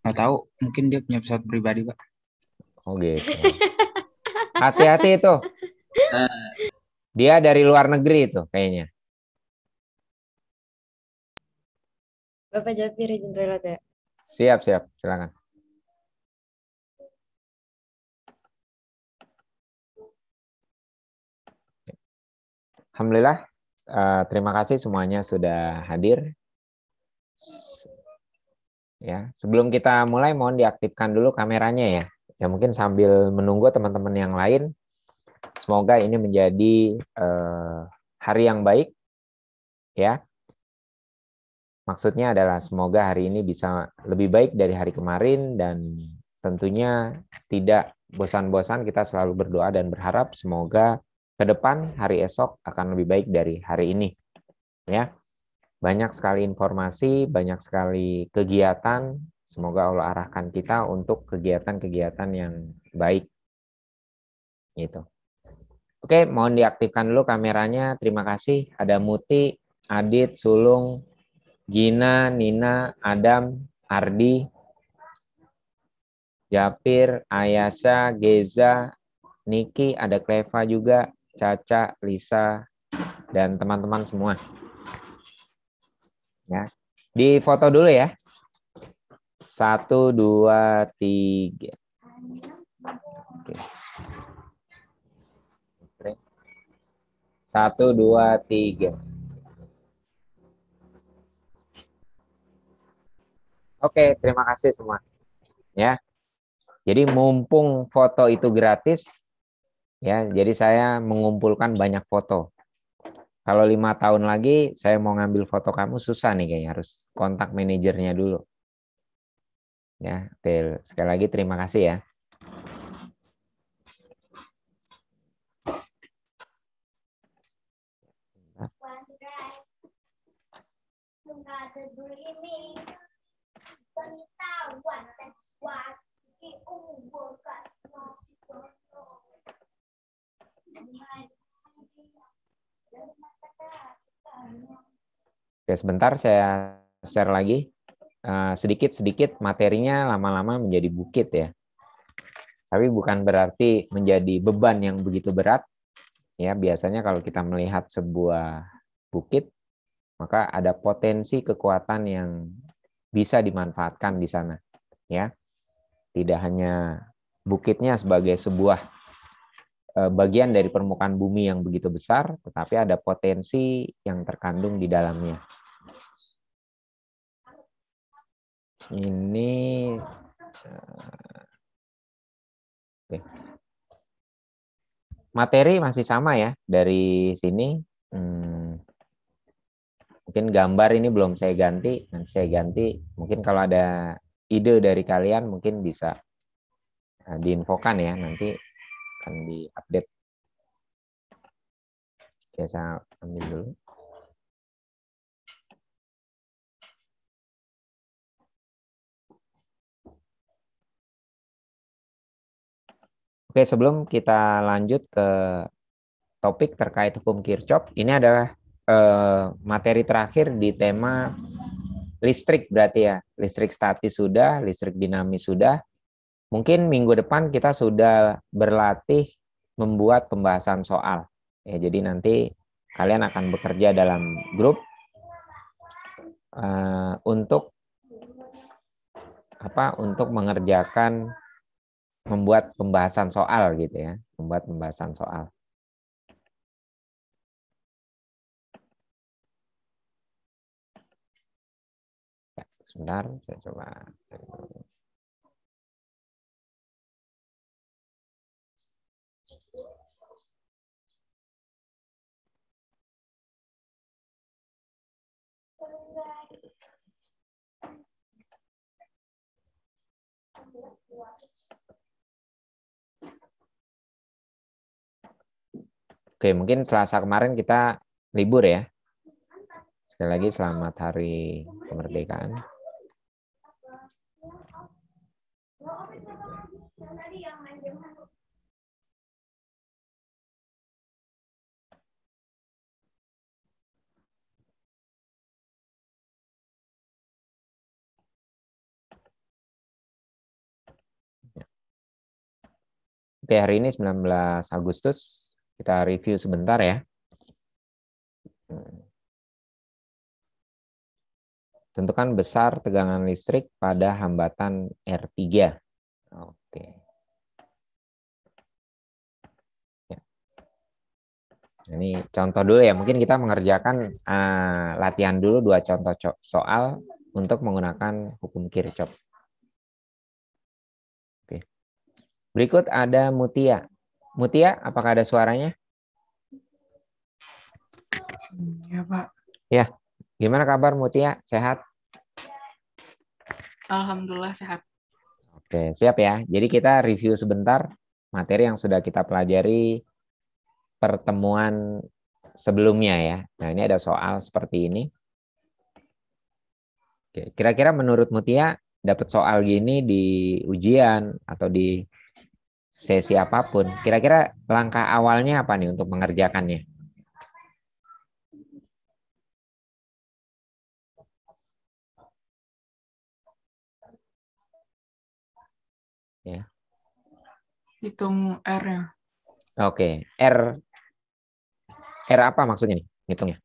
Nggak tahu, mungkin dia punya pesawat pribadi, Pak. Oh gitu. Hati-hati itu. Dia dari luar negeri itu kayaknya. Bapak jawab di ya, izin toilet ya. Siap, siap. Silakan. Alhamdulillah, uh, terima kasih semuanya sudah hadir. Ya, sebelum kita mulai mohon diaktifkan dulu kameranya ya. Ya mungkin sambil menunggu teman-teman yang lain. Semoga ini menjadi eh, hari yang baik ya. Maksudnya adalah semoga hari ini bisa lebih baik dari hari kemarin dan tentunya tidak bosan-bosan kita selalu berdoa dan berharap semoga ke depan hari esok akan lebih baik dari hari ini. Ya. Banyak sekali informasi, banyak sekali kegiatan. Semoga Allah arahkan kita untuk kegiatan-kegiatan yang baik. Gitu. Oke, mohon diaktifkan dulu kameranya. Terima kasih. Ada Muti, Adit, Sulung, Gina, Nina, Adam, Ardi, Japir, Ayasa, Geza, Niki, ada Kleva juga, Caca, Lisa, dan teman-teman semua. Ya. Di foto dulu ya. Satu, dua, tiga. Oke. Satu, dua, tiga. Oke, terima kasih semua. Ya. Jadi mumpung foto itu gratis, ya, jadi saya mengumpulkan banyak foto kalau lima tahun lagi saya mau ngambil foto kamu susah nih kayaknya harus kontak manajernya dulu. Ya, oke. Sekali lagi terima kasih ya. Thank Oke, sebentar saya share lagi. Sedikit-sedikit eh, materinya lama-lama menjadi bukit ya. Tapi bukan berarti menjadi beban yang begitu berat. Ya, biasanya kalau kita melihat sebuah bukit, maka ada potensi kekuatan yang bisa dimanfaatkan di sana. Ya, tidak hanya bukitnya sebagai sebuah Eh, bagian dari permukaan bumi yang begitu besar, tetapi ada potensi yang terkandung di dalamnya. Ini eh, Oke. Materi masih sama ya dari sini. Hmm. Mungkin gambar ini belum saya ganti, nanti saya ganti. Mungkin kalau ada ide dari kalian mungkin bisa eh, diinfokan ya nanti akan diupdate. Oke, saya ambil dulu. Oke, sebelum kita lanjut ke topik terkait hukum Kirchhoff, ini adalah eh, materi terakhir di tema listrik berarti ya. Listrik statis sudah, listrik dinamis sudah, Mungkin minggu depan kita sudah berlatih membuat pembahasan soal. Ya, jadi nanti kalian akan bekerja dalam grup uh, untuk apa? Untuk mengerjakan membuat pembahasan soal gitu ya, membuat pembahasan soal. Ya, sebentar saya coba Oke, mungkin Selasa kemarin kita libur ya. Sekali lagi selamat hari kemerdekaan. Oke, hari ini 19 Agustus kita review sebentar ya. Tentukan besar tegangan listrik pada hambatan R3. Oke. Ya. Ini contoh dulu ya. Mungkin kita mengerjakan uh, latihan dulu dua contoh soal untuk menggunakan hukum Kirchhoff. Oke. Berikut ada Mutia. Mutia, apakah ada suaranya? Ya, Pak. Ya, gimana kabar Mutia? Sehat? Alhamdulillah sehat. Oke, siap ya. Jadi kita review sebentar materi yang sudah kita pelajari pertemuan sebelumnya ya. Nah, ini ada soal seperti ini. Oke, kira-kira menurut Mutia dapat soal gini di ujian atau di sesi apapun, kira-kira langkah awalnya apa nih untuk mengerjakannya? Ya. Hitung R-nya. Oke, R R apa maksudnya nih hitungnya?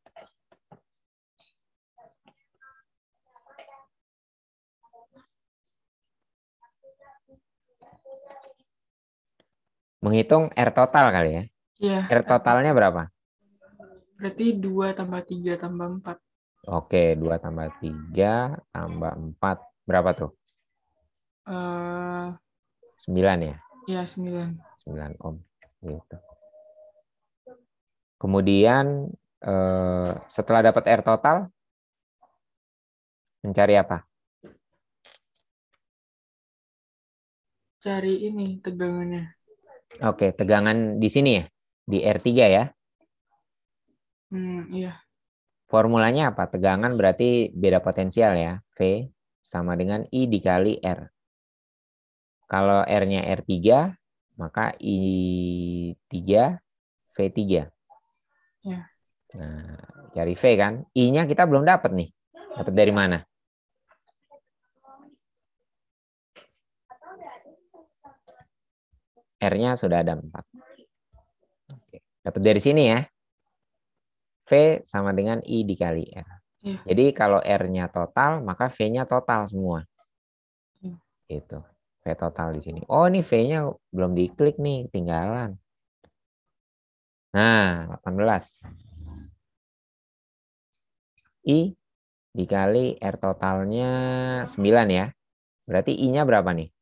menghitung R total kali ya. Iya. R totalnya berapa? Berarti 2 tambah 3 tambah 4. Oke, 2 tambah 3 tambah 4. Berapa tuh? Uh, eh, 9 ya? Iya, 9. 9 ohm. Gitu. Kemudian eh, setelah dapat R total, mencari apa? Cari ini tegangannya. Oke, tegangan di sini ya, di R3 ya. Hmm, iya. Formulanya apa? Tegangan berarti beda potensial ya. V sama dengan I dikali R. Kalau R-nya R3, maka I3 V3. Iya. Nah, cari V kan. I-nya kita belum dapat nih. Dapat dari mana? R-nya sudah ada 4. Dapat dari sini ya. V sama dengan I dikali R. Ya. Jadi kalau R-nya total, maka V-nya total semua. Ya. Itu. V total di sini. Oh, ini V-nya belum diklik nih, tinggalan. Nah, 18. I dikali R totalnya 9 ya. Berarti I-nya berapa nih?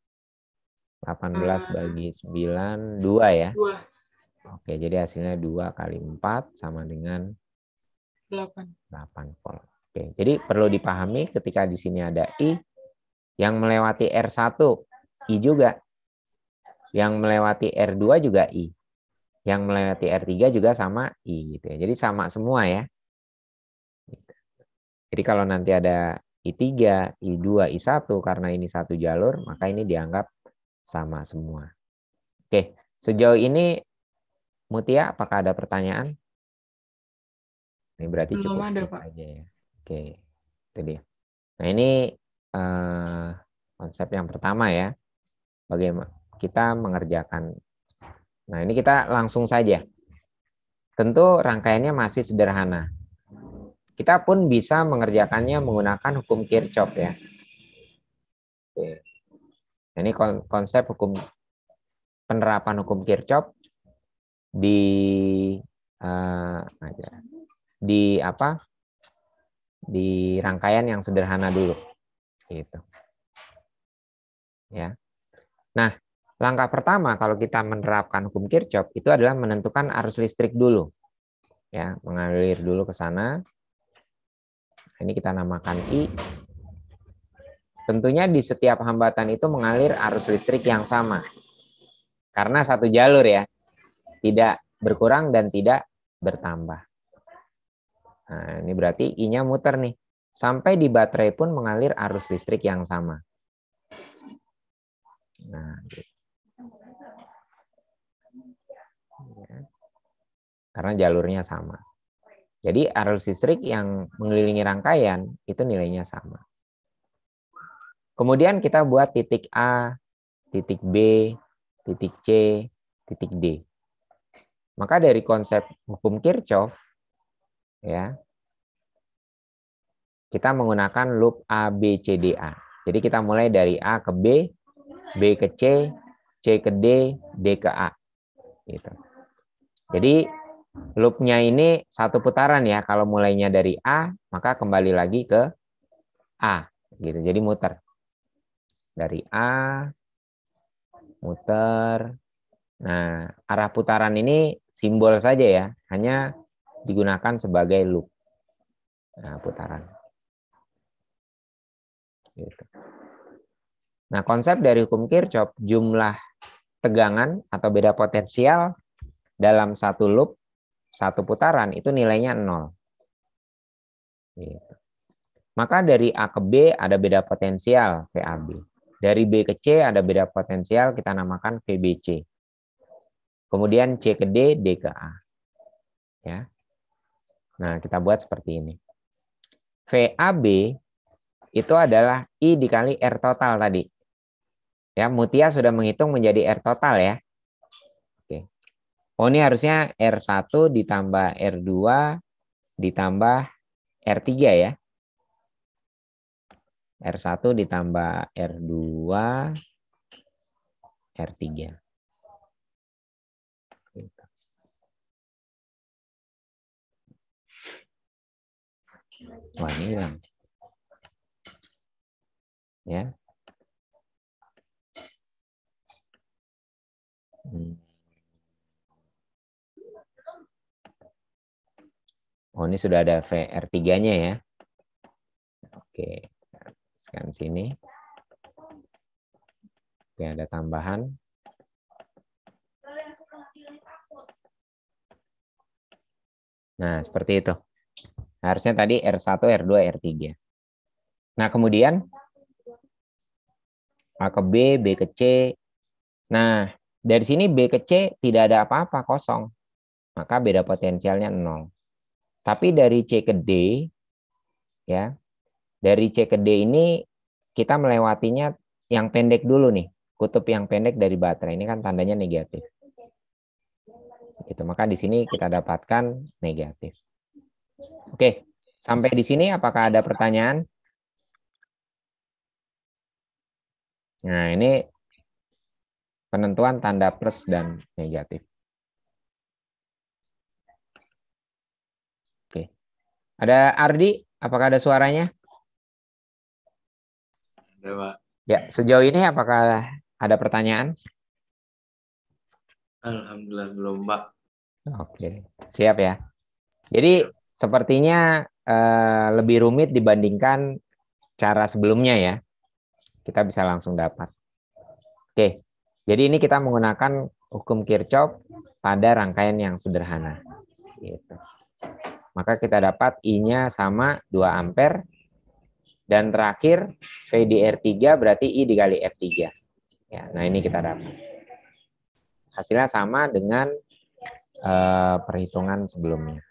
18 hmm. Ah. bagi 9, 2 ya? 2. Oke, jadi hasilnya 2 kali 4 sama dengan 8. 8 volt. Oke, jadi perlu dipahami ketika di sini ada I, yang melewati R1, I juga. Yang melewati R2 juga I. Yang melewati R3 juga sama I. gitu ya. Jadi sama semua ya. Jadi kalau nanti ada I3, I2, I1 karena ini satu jalur, maka ini dianggap sama semua. Oke, sejauh ini Mutia apakah ada pertanyaan? Ini berarti Belum cukup ada, Pak. aja ya. Oke, itu dia. Nah ini uh, konsep yang pertama ya. Bagaimana kita mengerjakan. Nah ini kita langsung saja. Tentu rangkaiannya masih sederhana. Kita pun bisa mengerjakannya menggunakan hukum Kirchhoff ya. Oke. Ini konsep hukum penerapan hukum Kirchhoff di uh, di apa? di rangkaian yang sederhana dulu. Gitu. Ya. Nah, langkah pertama kalau kita menerapkan hukum Kirchhoff itu adalah menentukan arus listrik dulu. Ya, mengalir dulu ke sana. Ini kita namakan I Tentunya di setiap hambatan itu mengalir arus listrik yang sama. Karena satu jalur ya, tidak berkurang dan tidak bertambah. Nah, ini berarti I-nya muter nih. Sampai di baterai pun mengalir arus listrik yang sama. Nah, gitu. iya. Karena jalurnya sama. Jadi arus listrik yang mengelilingi rangkaian itu nilainya sama. Kemudian kita buat titik A, titik B, titik C, titik D. Maka dari konsep hukum Kirchhoff ya. Kita menggunakan loop A B C D A. Jadi kita mulai dari A ke B, B ke C, C ke D, D ke A. Gitu. Jadi loopnya ini satu putaran ya. Kalau mulainya dari A, maka kembali lagi ke A. Gitu. Jadi muter dari A, muter. Nah, arah putaran ini simbol saja ya, hanya digunakan sebagai loop. Nah, putaran. Gitu. Nah, konsep dari hukum Kirchhoff jumlah tegangan atau beda potensial dalam satu loop, satu putaran itu nilainya nol. Gitu. Maka dari A ke B ada beda potensial PAB. Dari B ke C ada beda potensial, kita namakan VBC. Kemudian C ke D, D ke A. Ya. Nah, kita buat seperti ini. VAB itu adalah I dikali R total tadi. Ya, Mutia sudah menghitung menjadi R total ya. Oke. Oh, ini harusnya R1 ditambah R2 ditambah R3 ya. R1 ditambah R2 R3. Wah, ini hilang. Ya. Hmm. Oh, ini sudah ada VR3-nya ya. Oke. Okay. Tekan sini. Oke, ada tambahan. Nah, seperti itu. Harusnya tadi R1, R2, R3. Nah, kemudian A ke B, B ke C. Nah, dari sini B ke C tidak ada apa-apa, kosong. Maka beda potensialnya 0. Tapi dari C ke D, ya dari C ke D ini kita melewatinya yang pendek dulu nih, kutub yang pendek dari baterai ini kan tandanya negatif. Gitu, maka di sini kita dapatkan negatif. Oke, sampai di sini apakah ada pertanyaan? Nah, ini penentuan tanda plus dan negatif. Oke. Ada Ardi, apakah ada suaranya? Ya, Pak. ya, sejauh ini apakah ada pertanyaan? Alhamdulillah belum, Pak. Oke, siap ya. Jadi sepertinya eh, lebih rumit dibandingkan cara sebelumnya ya. Kita bisa langsung dapat. Oke, jadi ini kita menggunakan hukum Kirchhoff pada rangkaian yang sederhana. Gitu. Maka kita dapat I-nya sama 2 ampere, dan terakhir, V di R3 berarti I dikali R3. Ya, nah ini kita dapat. Hasilnya sama dengan uh, perhitungan sebelumnya.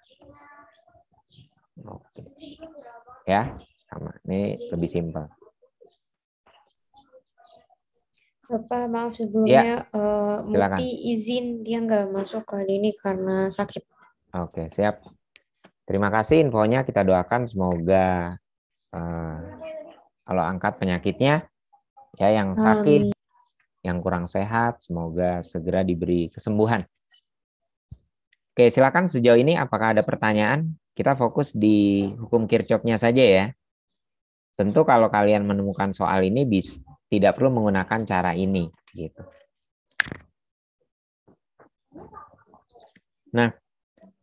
Oke. Ya, sama. Ini lebih simpel. Bapak, maaf sebelumnya. Ya, uh, Muti izin dia nggak masuk kali ini karena sakit. Oke, siap. Terima kasih infonya. Kita doakan semoga eh, kalau angkat penyakitnya ya yang sakit, Amin. yang kurang sehat semoga segera diberi kesembuhan. Oke, silakan sejauh ini apakah ada pertanyaan? Kita fokus di hukum kircopnya saja ya. Tentu kalau kalian menemukan soal ini bis, tidak perlu menggunakan cara ini gitu. Nah,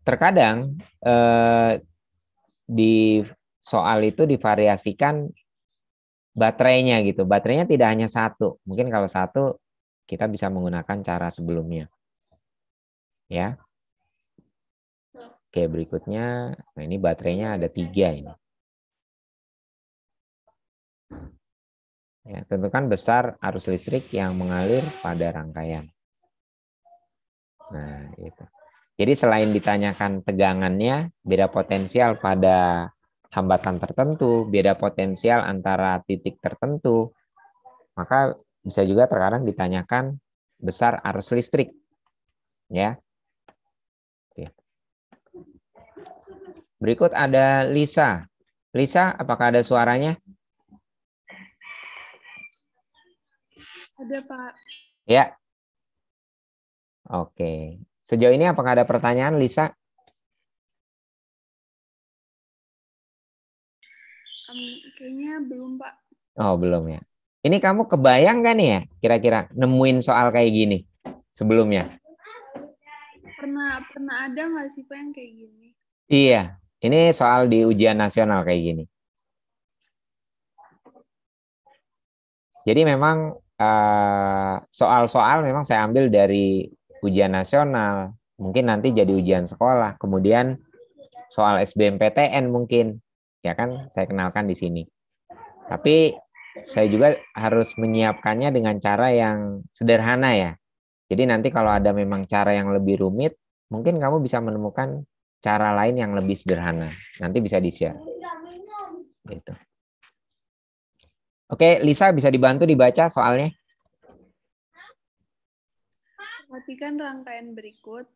terkadang eh, di soal itu divariasikan baterainya gitu. Baterainya tidak hanya satu. Mungkin kalau satu kita bisa menggunakan cara sebelumnya. Ya. Oke, berikutnya. Nah, ini baterainya ada tiga ini. Ya, tentukan besar arus listrik yang mengalir pada rangkaian. Nah, itu. Jadi selain ditanyakan tegangannya, beda potensial pada hambatan tertentu, beda potensial antara titik tertentu, maka bisa juga terkadang ditanyakan besar arus listrik. Ya. Berikut ada Lisa. Lisa, apakah ada suaranya? Ada, Pak. Ya. Oke. Sejauh ini apakah ada pertanyaan, Lisa? Um, kayaknya belum Pak. Oh belum ya. Ini kamu kebayang gak ya kira-kira nemuin soal kayak gini sebelumnya? Pernah pernah ada nggak sih Pak yang kayak gini? Iya, ini soal di ujian nasional kayak gini. Jadi memang eh, soal-soal uh, soal -soal memang saya ambil dari ujian nasional, mungkin nanti jadi ujian sekolah, kemudian soal SBMPTN mungkin ya kan saya kenalkan di sini. Tapi saya juga harus menyiapkannya dengan cara yang sederhana ya. Jadi nanti kalau ada memang cara yang lebih rumit, mungkin kamu bisa menemukan cara lain yang lebih sederhana. Nanti bisa di-share. Gitu. Oke, Lisa bisa dibantu dibaca soalnya? Perhatikan rangkaian berikut.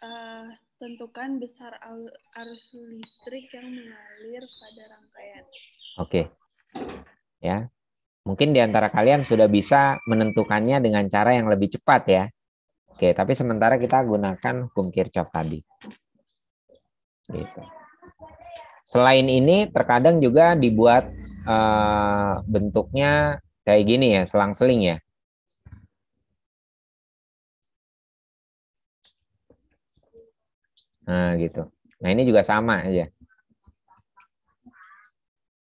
Uh, tentukan besar arus listrik yang mengalir pada rangkaian. Oke. Okay. Ya. Mungkin di antara kalian sudah bisa menentukannya dengan cara yang lebih cepat ya. Oke, tapi sementara kita gunakan hukum Kirchhoff tadi. Gitu. Selain ini, terkadang juga dibuat uh, bentuknya kayak gini ya, selang-seling ya. Nah, gitu. Nah, ini juga sama aja.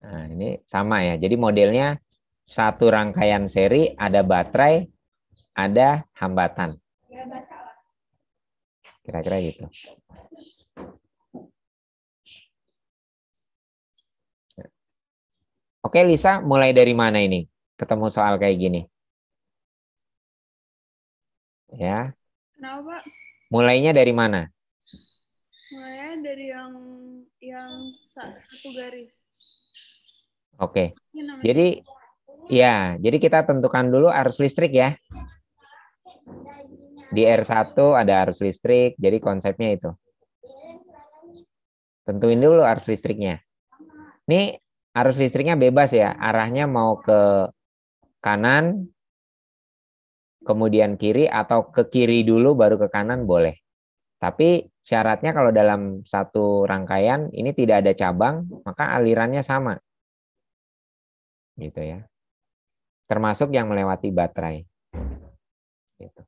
Nah, ini sama ya. Jadi modelnya satu rangkaian seri, ada baterai, ada hambatan. Kira-kira gitu. Oke, Lisa, mulai dari mana ini? Ketemu soal kayak gini. Ya. Mulainya dari mana? pertanyaan dari yang yang satu garis. Oke. Okay. Jadi ya, jadi kita tentukan dulu arus listrik ya. Di R1 ada arus listrik, jadi konsepnya itu. Tentuin dulu arus listriknya. Ini arus listriknya bebas ya, arahnya mau ke kanan, kemudian kiri atau ke kiri dulu baru ke kanan boleh. Tapi syaratnya kalau dalam satu rangkaian ini tidak ada cabang, maka alirannya sama. Gitu ya. Termasuk yang melewati baterai. Gitu.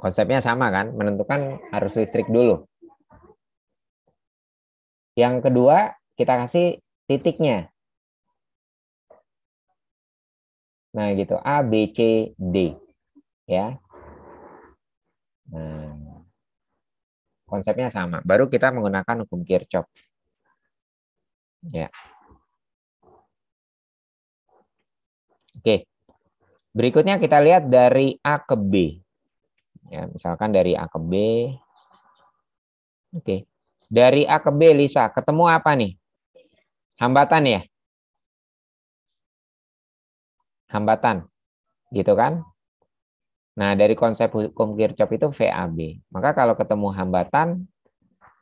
Konsepnya sama kan, menentukan arus listrik dulu. Yang kedua, kita kasih titiknya. Nah, gitu. A, B, C, D. Ya, konsepnya sama. Baru kita menggunakan hukum Kirchhoff. Ya. Oke. Berikutnya kita lihat dari A ke B. Ya, misalkan dari A ke B. Oke. Dari A ke B, Lisa, ketemu apa nih? Hambatan ya? Hambatan. Gitu kan? Nah, dari konsep hukum Kirchhoff itu VAB. Maka kalau ketemu hambatan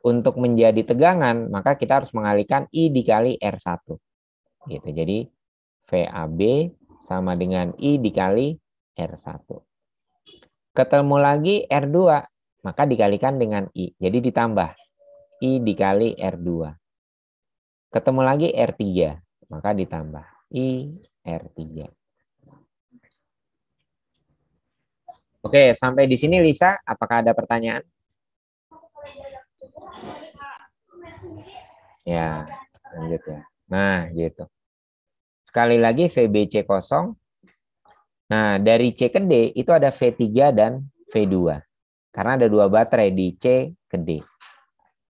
untuk menjadi tegangan, maka kita harus mengalihkan I dikali R1. Gitu. Jadi VAB sama dengan I dikali R1. Ketemu lagi R2, maka dikalikan dengan I. Jadi ditambah I dikali R2. Ketemu lagi R3, maka ditambah I R3. Oke, sampai di sini Lisa, apakah ada pertanyaan? Ya, lanjut ya. Nah, gitu. Sekali lagi VBC kosong. Nah, dari C ke D itu ada V3 dan V2. Karena ada dua baterai di C ke D.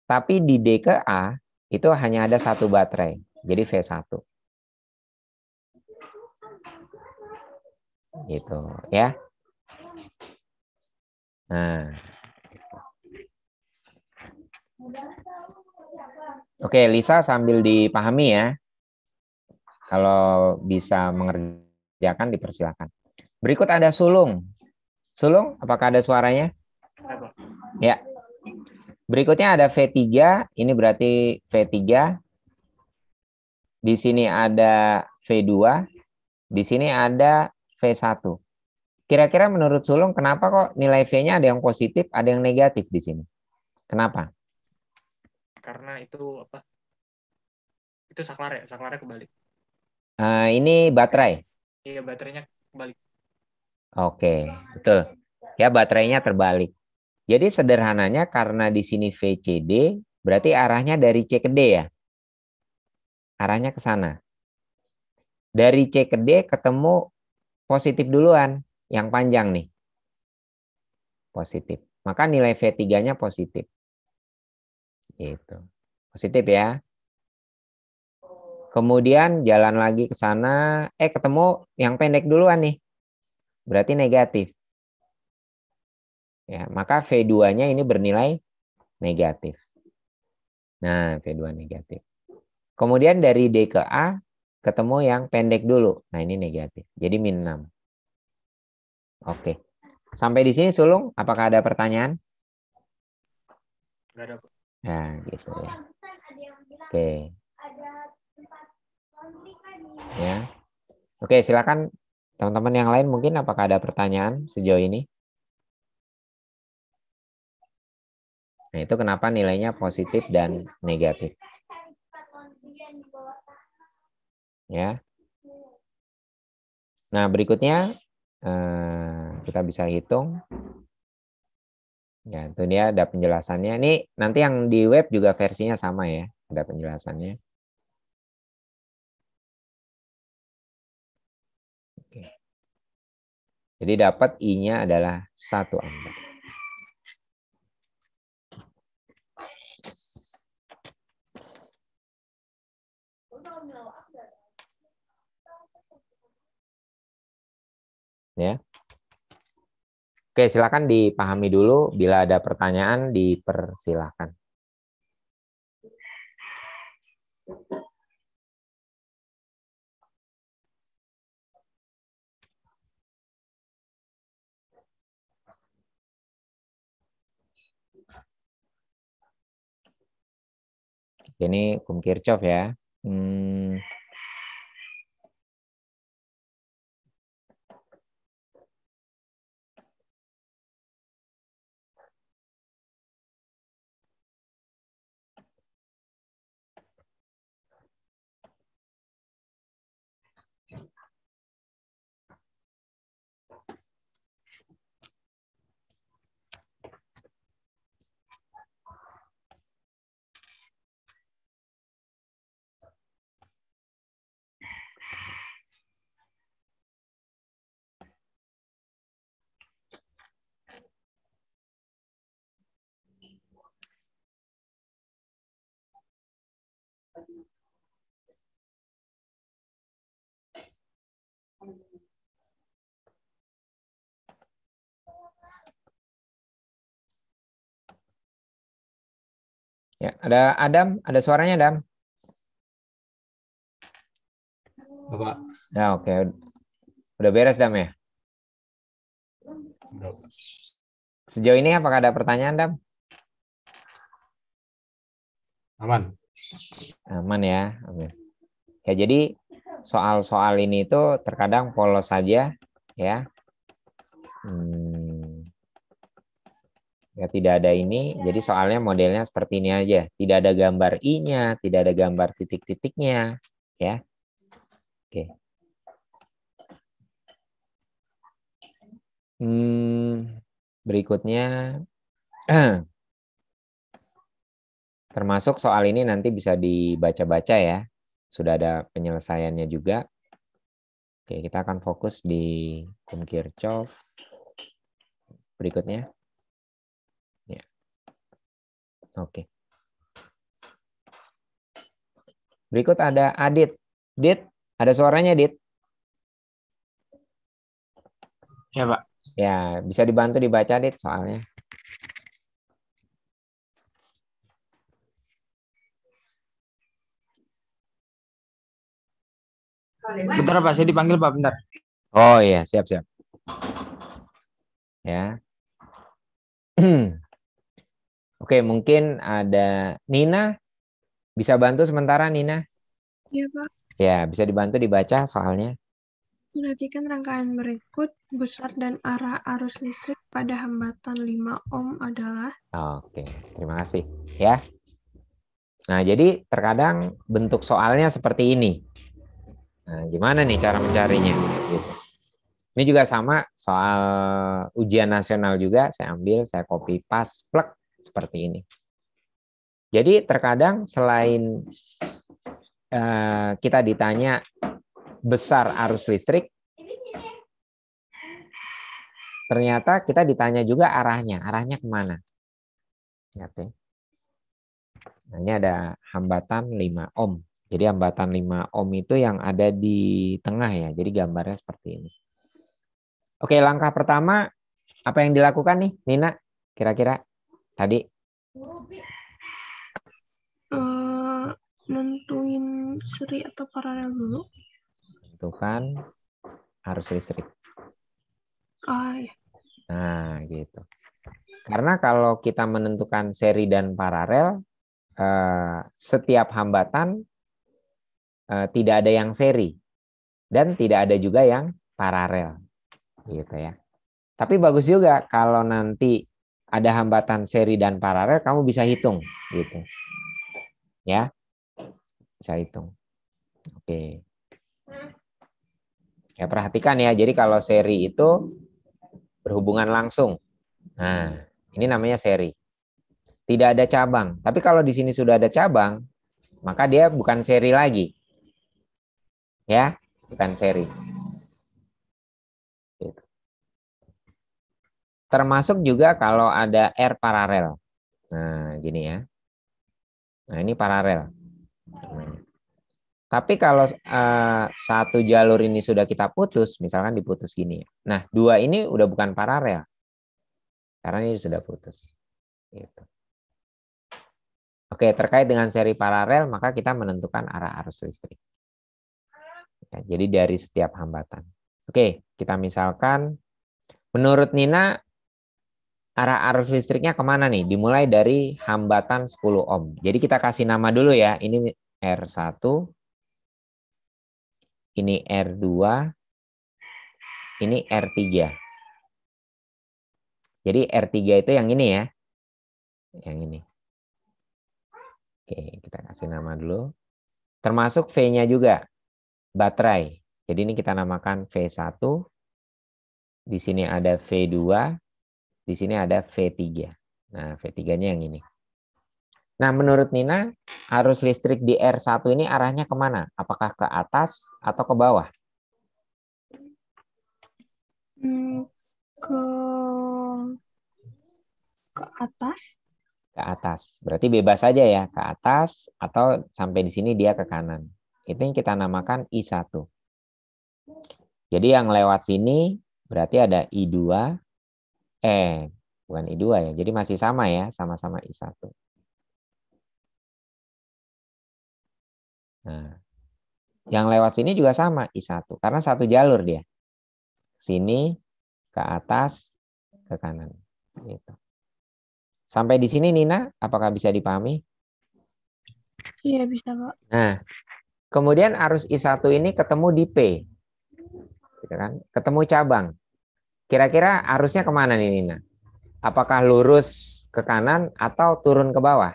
Tapi di D ke A itu hanya ada satu baterai. Jadi V1. Gitu ya. Nah. Oke, Lisa sambil dipahami ya. Kalau bisa mengerjakan dipersilakan. Berikut ada sulung. Sulung, apakah ada suaranya? Ya. Berikutnya ada V3, ini berarti V3. Di sini ada V2, di sini ada V1. Kira-kira menurut Sulung kenapa kok nilai V-nya ada yang positif, ada yang negatif di sini? Kenapa? Karena itu apa? Itu saklar ya, saklarnya kebalik. Uh, ini baterai. Iya, baterainya kebalik. Oke, betul. Ya, baterainya terbalik. Jadi sederhananya karena di sini VCD, berarti arahnya dari C ke D ya? Arahnya ke sana. Dari C ke D ketemu positif duluan yang panjang nih. Positif. Maka nilai V3-nya positif. Gitu. Positif ya. Kemudian jalan lagi ke sana, eh ketemu yang pendek duluan nih. Berarti negatif. Ya, maka V2-nya ini bernilai negatif. Nah, V2 negatif. Kemudian dari D ke A ketemu yang pendek dulu. Nah, ini negatif. Jadi min 6. Oke. Sampai di sini Sulung, apakah ada pertanyaan? Enggak ada. Nah, gitu ya. Oke. Kan ya. Oke, silakan teman-teman yang lain mungkin apakah ada pertanyaan sejauh ini? Nah, itu kenapa nilainya positif dan negatif. Ya. Nah, berikutnya Eh, kita bisa hitung. Ya, itu dia ada penjelasannya. Ini nanti yang di web juga versinya sama ya, ada penjelasannya. Oke. Jadi dapat I-nya adalah satu angka. ya. Oke, silakan dipahami dulu. Bila ada pertanyaan, dipersilakan. Ini Kumkir Kirchhoff ya. Hmm. Ya, ada Adam, ada suaranya Adam. Bapak. Ya, oke. Okay. Udah beres Dam ya? Sejauh ini apakah ada pertanyaan Dam? Aman. Aman ya. Amin. Ya, jadi soal-soal ini itu terkadang polos saja ya. Hmm, ya tidak ada ini iya. jadi soalnya modelnya seperti ini aja tidak ada gambar i-nya tidak ada gambar titik-titiknya ya oke hmm, berikutnya termasuk soal ini nanti bisa dibaca-baca ya sudah ada penyelesaiannya juga oke kita akan fokus di hukum berikutnya Oke. Okay. Berikut ada Adit. Dit, ada suaranya Dit? Ya Pak. Ya, bisa dibantu dibaca Dit soalnya. Bentar Pak, saya dipanggil Pak, bentar. Oh iya, siap-siap. Ya. Oke, mungkin ada Nina. Bisa bantu sementara, Nina? Iya, Pak. Ya, bisa dibantu dibaca soalnya. Perhatikan rangkaian berikut, besar dan arah arus listrik pada hambatan 5 ohm adalah. Oke, terima kasih. Ya. Nah, jadi terkadang bentuk soalnya seperti ini. Nah, gimana nih cara mencarinya? Gitu. Ini juga sama soal ujian nasional juga. Saya ambil, saya copy pas, plek seperti ini. Jadi terkadang selain uh, kita ditanya besar arus listrik, ternyata kita ditanya juga arahnya, arahnya kemana. Lihat ya. Nah, ini ada hambatan 5 ohm. Jadi hambatan 5 ohm itu yang ada di tengah ya. Jadi gambarnya seperti ini. Oke, langkah pertama apa yang dilakukan nih, Nina? Kira-kira? tadi? Uh, nentuin seri atau paralel dulu. Tentukan harus listrik. Ah, iya. Nah, gitu. Karena kalau kita menentukan seri dan paralel, eh, setiap hambatan eh, tidak ada yang seri dan tidak ada juga yang paralel, gitu ya. Tapi bagus juga kalau nanti ada hambatan seri dan paralel, kamu bisa hitung gitu. Ya. Bisa hitung. Oke. Ya perhatikan ya. Jadi kalau seri itu berhubungan langsung. Nah, ini namanya seri. Tidak ada cabang. Tapi kalau di sini sudah ada cabang, maka dia bukan seri lagi. Ya, bukan seri. Termasuk juga kalau ada R paralel. Nah, gini ya. Nah, ini paralel. Nah. Tapi kalau uh, satu jalur ini sudah kita putus, misalkan diputus gini Nah, dua ini udah bukan paralel. Karena ini sudah putus. Gitu. Oke, terkait dengan seri paralel, maka kita menentukan arah arus listrik. Ya, jadi dari setiap hambatan. Oke, kita misalkan menurut Nina arah arus listriknya kemana nih? Dimulai dari hambatan 10 ohm. Jadi kita kasih nama dulu ya. Ini R1, ini R2, ini R3. Jadi R3 itu yang ini ya. Yang ini. Oke, kita kasih nama dulu. Termasuk V-nya juga, baterai. Jadi ini kita namakan V1. Di sini ada V2, di sini ada V3. Nah, V3-nya yang ini. Nah, menurut Nina, arus listrik di R1 ini arahnya kemana? Apakah ke atas atau ke bawah? Hmm, ke ke atas. Ke atas. Berarti bebas saja ya, ke atas atau sampai di sini dia ke kanan. Itu yang kita namakan I1. Jadi yang lewat sini berarti ada I2, E, bukan I2 ya. Jadi masih sama ya, sama-sama I1. Nah, yang lewat sini juga sama I1 karena satu jalur dia. Sini ke atas ke kanan gitu. Sampai di sini Nina, apakah bisa dipahami? Iya, bisa, Pak. Nah, kemudian arus I1 ini ketemu di P. Gitu kan? Ketemu cabang. Kira-kira arusnya kemana nih Nina? Apakah lurus ke kanan atau turun ke bawah?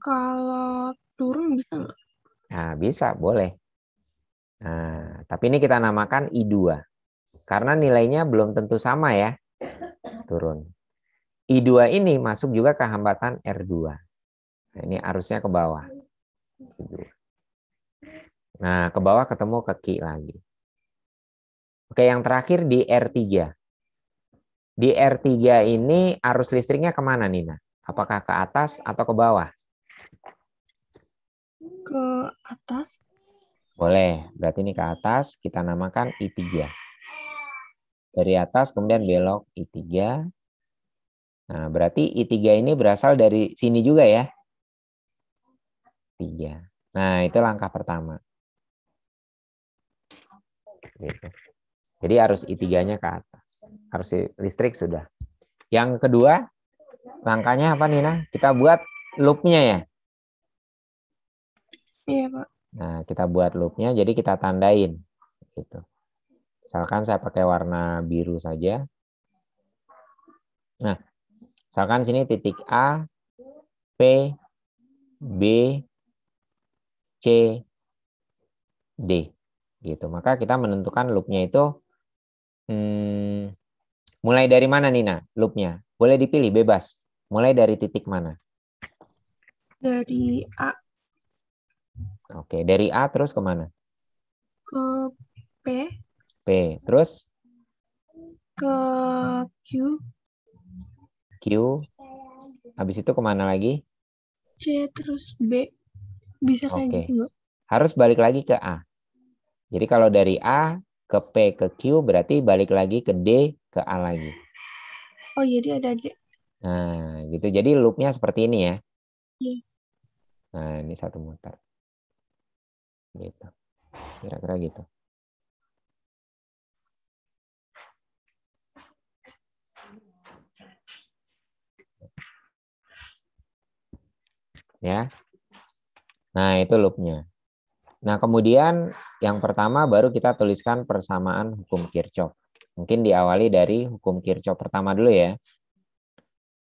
Kalau turun bisa nggak? Nah, bisa, boleh. Nah, tapi ini kita namakan I2. Karena nilainya belum tentu sama ya. Turun. I2 ini masuk juga ke hambatan R2. Nah, ini arusnya ke bawah. Nah, ke bawah ketemu ke Ki lagi. Oke, yang terakhir di R3. Di R3 ini arus listriknya kemana, Nina? Apakah ke atas atau ke bawah? Ke atas. Boleh, berarti ini ke atas kita namakan I3. Dari atas kemudian belok I3. Nah, berarti I3 ini berasal dari sini juga ya. 3. Nah, itu langkah pertama. Gitu. Jadi arus I3-nya ke atas. Harus listrik sudah. Yang kedua, langkahnya apa Nina? Kita buat loop-nya ya? Iya Pak. Nah, kita buat loop-nya, jadi kita tandain. gitu. Misalkan saya pakai warna biru saja. Nah, misalkan sini titik A, P, B, C, D. gitu. Maka kita menentukan loop-nya itu Hmm, mulai dari mana Nina loopnya? Boleh dipilih bebas. Mulai dari titik mana? Dari A. Oke, dari A terus kemana? Ke P. P. Terus? Ke Q. Q. Habis itu kemana lagi? C terus B. Bisa kayak Oke. gitu Harus balik lagi ke A. Jadi kalau dari A ke P ke Q berarti balik lagi ke D ke A lagi. Oh jadi iya, ada D. Nah gitu jadi loopnya seperti ini ya. Iya. Nah ini satu muter. Gitu. Kira-kira gitu. Ya. Nah itu loopnya. Nah, kemudian yang pertama baru kita tuliskan persamaan hukum Kirchhoff. Mungkin diawali dari hukum Kirchhoff pertama dulu ya.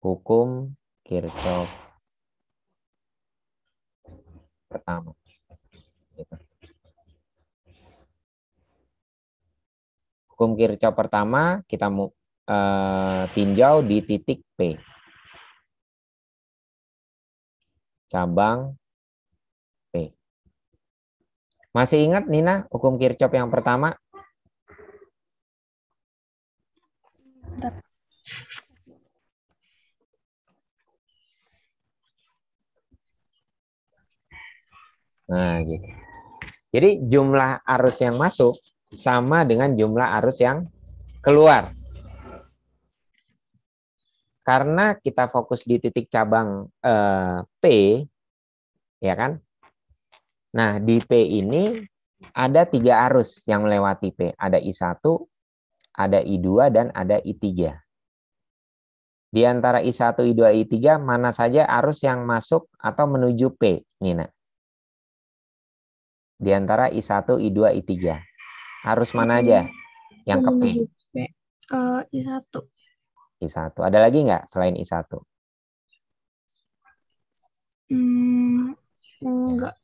Hukum Kirchhoff pertama. Hukum Kirchhoff pertama kita eh, tinjau di titik P. Cabang masih ingat Nina hukum Kirchhoff yang pertama? Nah, gitu. Jadi jumlah arus yang masuk sama dengan jumlah arus yang keluar. Karena kita fokus di titik cabang eh, P, ya kan? Nah, di P ini ada tiga arus yang melewati P. Ada I1, ada I2, dan ada I3. Di antara I1, I2, I3, mana saja arus yang masuk atau menuju P, Nina? Di antara I1, I2, I3. Arus mana aja yang ke P? Uh, I1. I1. Ada lagi nggak selain I1? Hmm, enggak.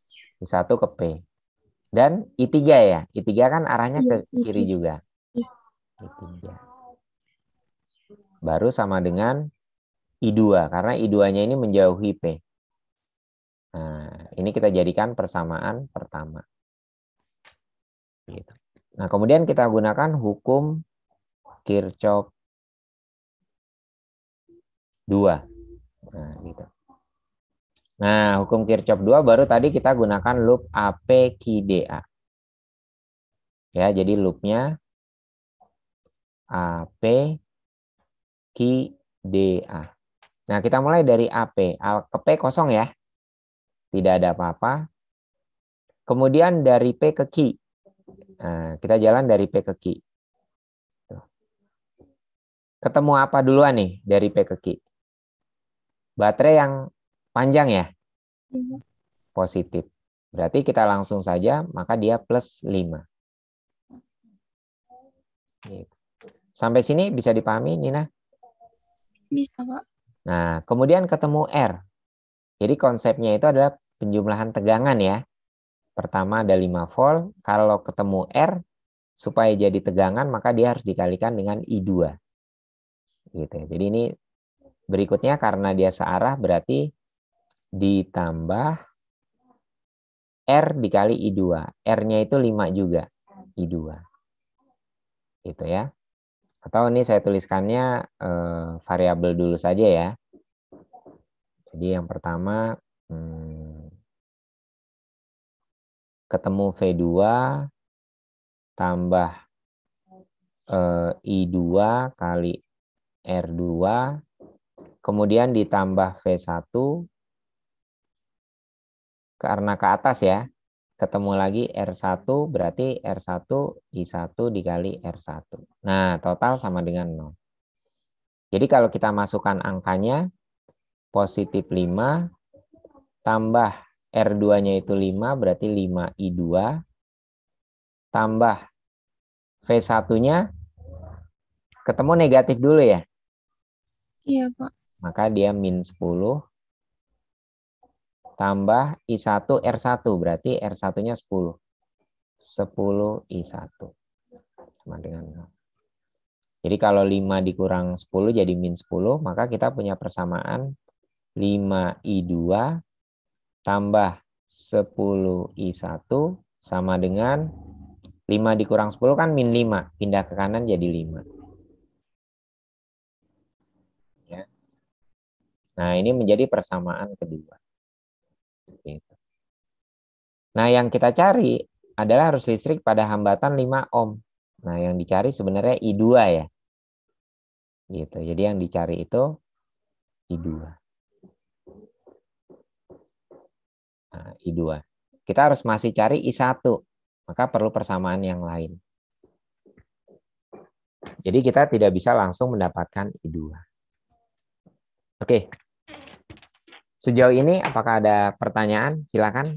I1 ke P. Dan I3 ya, I3 kan arahnya iya, ke kiri juga. I3. Iya. Baru sama dengan I2, karena I2-nya ini menjauhi P. Nah, ini kita jadikan persamaan pertama. Gitu. Nah, kemudian kita gunakan hukum Kirchhoff 2. Nah, gitu. Nah, hukum Kirchhoff 2 baru tadi kita gunakan loop APQDA. Ya, jadi loopnya AP QDA. Nah, kita mulai dari AP. A ke P kosong ya. Tidak ada apa-apa. Kemudian dari P ke Q. Nah, kita jalan dari P ke Q. Ketemu apa duluan nih dari P ke Q? Baterai yang panjang ya? Iya. Positif. Berarti kita langsung saja, maka dia plus 5. Gitu. Sampai sini bisa dipahami, Nina? Bisa, Pak. Nah, kemudian ketemu R. Jadi konsepnya itu adalah penjumlahan tegangan ya. Pertama ada 5 volt, kalau ketemu R, supaya jadi tegangan, maka dia harus dikalikan dengan I2. Gitu. Ya. Jadi ini berikutnya karena dia searah, berarti ditambah R dikali I2. R-nya itu 5 juga. I2. Gitu ya. Atau ini saya tuliskannya eh, variabel dulu saja ya. Jadi yang pertama hmm, ketemu V2 tambah eh, I2 kali R2 kemudian ditambah V1 karena ke atas ya, ketemu lagi R1 berarti R1 I1 dikali R1. Nah, total sama dengan 0. Jadi kalau kita masukkan angkanya, positif 5, tambah R2-nya itu 5, berarti 5I2, tambah V1-nya, ketemu negatif dulu ya? Iya, Pak. Maka dia min 10, tambah I1 R1 berarti R1-nya 10. 10 I1 sama dengan 0. Jadi kalau 5 dikurang 10 jadi min 10, maka kita punya persamaan 5I2 tambah 10I1 sama dengan 5 dikurang 10 kan min 5, pindah ke kanan jadi 5. Ya. Nah ini menjadi persamaan kedua. Gitu. Nah, yang kita cari adalah arus listrik pada hambatan 5 ohm. Nah, yang dicari sebenarnya I2 ya. Gitu. Jadi yang dicari itu I2. Nah, I2. Kita harus masih cari I1. Maka perlu persamaan yang lain. Jadi kita tidak bisa langsung mendapatkan I2. Oke, Sejauh ini apakah ada pertanyaan? Silakan.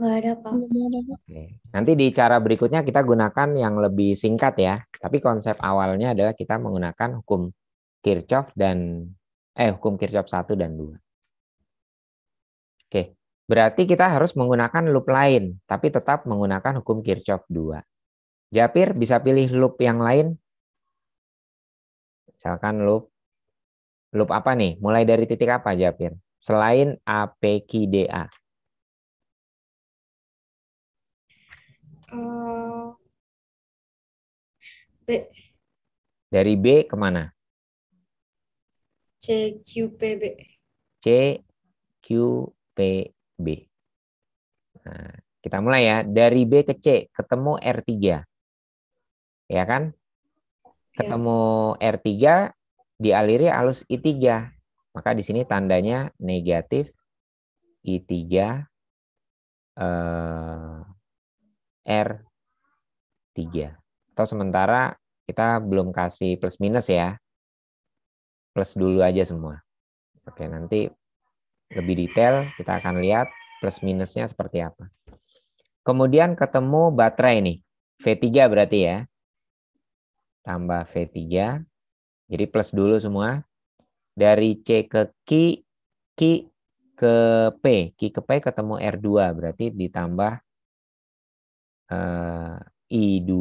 Gak ada, Pak. Oke. Nanti di cara berikutnya kita gunakan yang lebih singkat ya. Tapi konsep awalnya adalah kita menggunakan hukum Kirchhoff dan eh hukum Kirchhoff satu dan dua. Oke. Berarti kita harus menggunakan loop lain, tapi tetap menggunakan hukum Kirchhoff dua. Japir bisa pilih loop yang lain. Misalkan loop Loop apa nih? Mulai dari titik apa, Japir? Selain APKDA Uh, eh, B. Dari B kemana? CQPB. CQPB. Nah, kita mulai ya. Dari B ke C, ketemu R3. Ya kan? Ya. Ketemu ya. R3, dialiri alus I3. Maka di sini tandanya negatif I3 eh, R3. Atau sementara kita belum kasih plus minus ya. Plus dulu aja semua. Oke, nanti lebih detail kita akan lihat plus minusnya seperti apa. Kemudian ketemu baterai ini. V3 berarti ya. Tambah V3 jadi plus dulu semua. Dari C ke Q, Q ke P. Q ke P ketemu R2. Berarti ditambah uh, eh, I2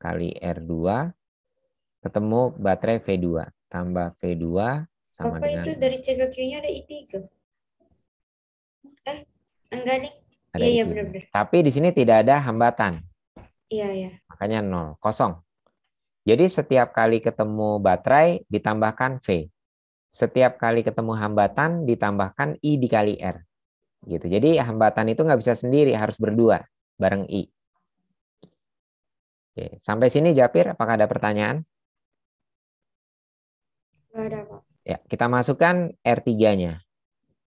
kali R2. Ketemu baterai V2. Tambah V2 sama Apa dengan... itu dari C ke Q-nya ada I3? Eh, enggak nih. Iya, iya benar-benar. Tapi di sini tidak ada hambatan. Iya, iya. Makanya nol, kosong. Jadi setiap kali ketemu baterai ditambahkan V. Setiap kali ketemu hambatan ditambahkan I dikali R. Gitu. Jadi hambatan itu nggak bisa sendiri, harus berdua bareng I. Oke, sampai sini Japir, apakah ada pertanyaan? Gak ada, Pak. Ya, kita masukkan R3-nya.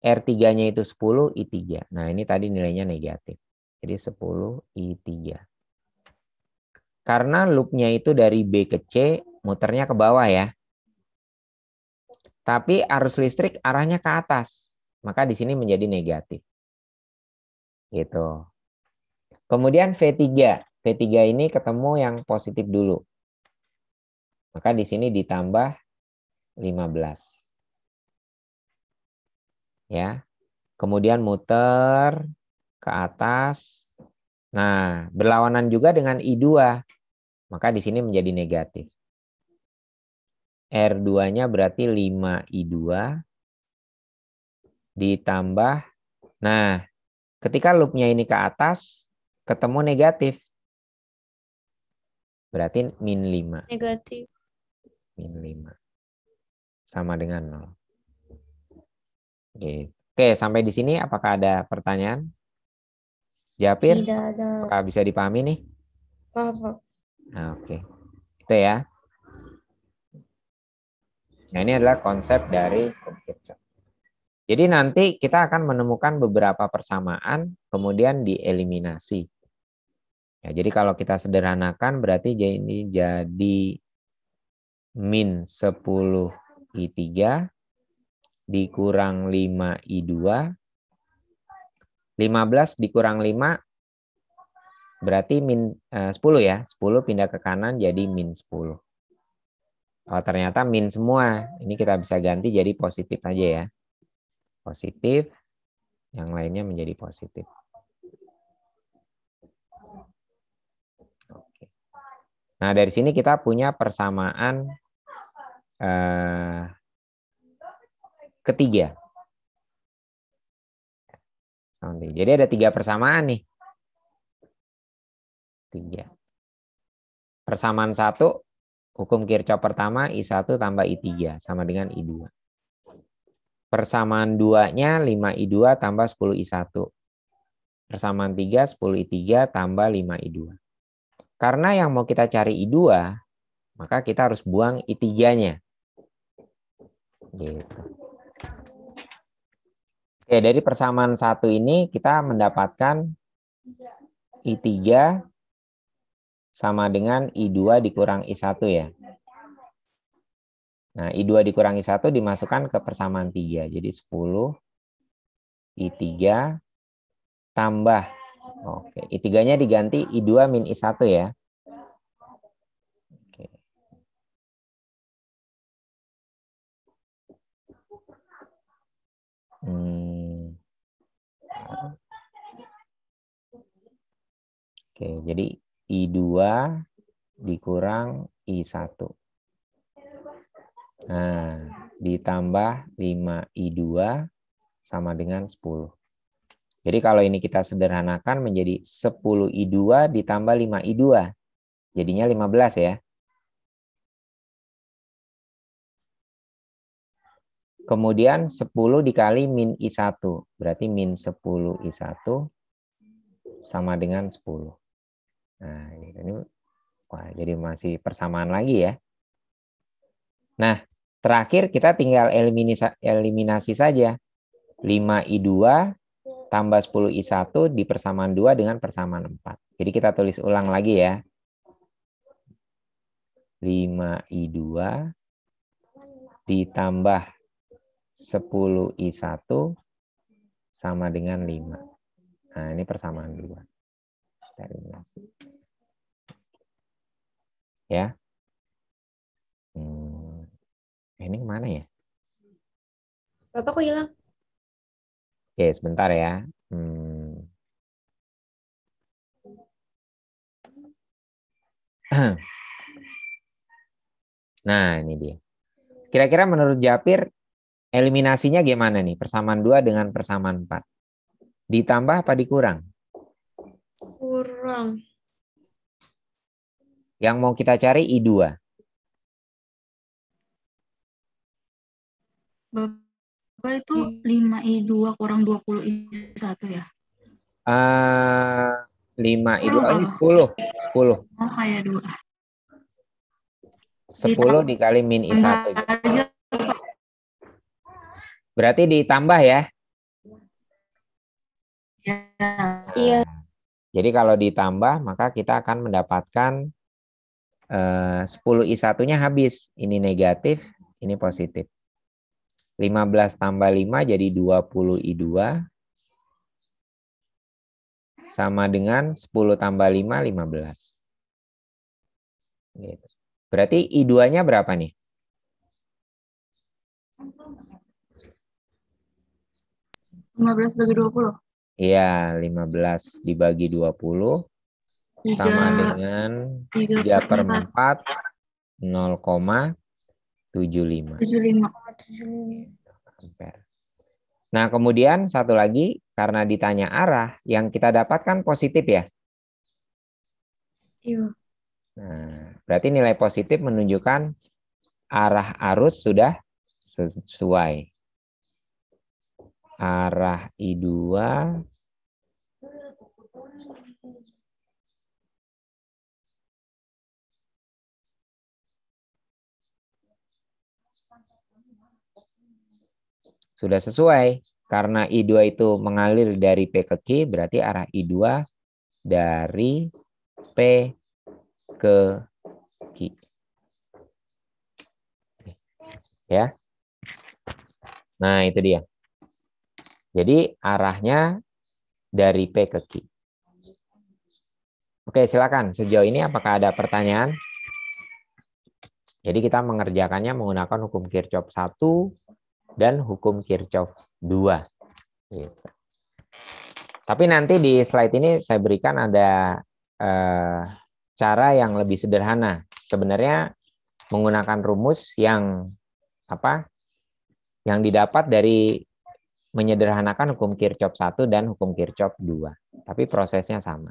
R3-nya itu 10, I3. Nah, ini tadi nilainya negatif. Jadi 10, I3. Karena loopnya itu dari B ke C, muternya ke bawah ya. Tapi arus listrik arahnya ke atas. Maka di sini menjadi negatif. Gitu. Kemudian V3. V3 ini ketemu yang positif dulu. Maka di sini ditambah 15. Ya. Kemudian muter ke atas. Nah, berlawanan juga dengan I2. Maka di sini menjadi negatif. R2-nya berarti 5I2 ditambah. Nah, ketika loop-nya ini ke atas, ketemu negatif. Berarti min 5. Negatif. Min 5. Sama dengan 0. Oke, Oke, sampai di sini apakah ada pertanyaan? Japir? Tidak ada. Apakah bisa dipahami nih? Paham, Nah, oke. Okay. Itu ya. Nah, ini adalah konsep dari computer. Jadi nanti kita akan menemukan beberapa persamaan, kemudian dieliminasi. Ya, jadi kalau kita sederhanakan berarti ini jadi min 10 I3 dikurang 5 I2. 15 dikurang 5 Berarti min eh, 10 ya. 10 pindah ke kanan jadi min 10. Oh, ternyata min semua. Ini kita bisa ganti jadi positif aja ya. Positif. Yang lainnya menjadi positif. Oke. Nah, dari sini kita punya persamaan eh, ketiga. Jadi ada tiga persamaan nih. 3. Persamaan 1, hukum Kirchhoff pertama I1 tambah I3 sama dengan I2. Persamaan 2-nya 5I2 tambah 10I1. Persamaan 3, 10I3 tambah 5I2. Karena yang mau kita cari I2, maka kita harus buang I3-nya. Gitu. Oke, dari persamaan satu ini kita mendapatkan I3 sama dengan I2 dikurang I1 ya. Nah, I2 dikurangi 1 dimasukkan ke persamaan 3. Jadi 10 I3 tambah. Oke, I3-nya diganti I2 min I1 ya. Oke. Hmm. Oke, jadi I2 dikurang I1. Nah, ditambah 5I2 sama dengan 10. Jadi kalau ini kita sederhanakan menjadi 10I2 ditambah 5I2. Jadinya 15 ya. Kemudian 10 dikali min I1. Berarti min 10I1 sama dengan 10. Nah, ini kan wah jadi masih persamaan lagi ya. Nah, terakhir kita tinggal eliminasi, eliminasi saja. 5i2 tambah 10i1 di persamaan 2 dengan persamaan 4. Jadi kita tulis ulang lagi ya. 5i2 ditambah 10i1 sama dengan 5. Nah, ini persamaan 2. Kita eliminasi ya hmm, ini kemana ya bapak kok hilang oke sebentar ya hmm. nah ini dia kira-kira menurut Japir eliminasinya gimana nih persamaan dua dengan persamaan empat ditambah apa dikurang kurang yang mau kita cari I2. Bapak itu 5I2 kurang 20I1 ya? Uh, 5I2 oh, ini 10. 10. Oh, kayak 2. 10 dikali min I1. Aja, gitu. Berarti ditambah ya? Iya. Nah, jadi kalau ditambah maka kita akan mendapatkan 10 eh, I1-nya habis. Ini negatif, ini positif. 15 tambah 5 jadi 20 I2. Sama dengan 10 tambah 5, 15. Gitu. Berarti I2-nya berapa nih? Lima belas bagi dua puluh. Iya, 15 dibagi 20 3, sama dengan 3 per 4, 4 0,75. 75. 75. Nah, kemudian satu lagi, karena ditanya arah, yang kita dapatkan positif ya? Iya. Nah, berarti nilai positif menunjukkan arah arus sudah sesuai. Arah I2 sudah sesuai. Karena I2 itu mengalir dari P ke Q, berarti arah I2 dari P ke Q. Ya. Nah, itu dia. Jadi arahnya dari P ke Q. Oke, silakan. Sejauh ini apakah ada pertanyaan? Jadi kita mengerjakannya menggunakan hukum Kirchhoff 1 dan hukum Kirchhoff 2. Gitu. Tapi nanti di slide ini saya berikan ada eh, cara yang lebih sederhana. Sebenarnya menggunakan rumus yang apa? Yang didapat dari menyederhanakan hukum Kirchhoff 1 dan hukum Kirchhoff 2. Tapi prosesnya sama.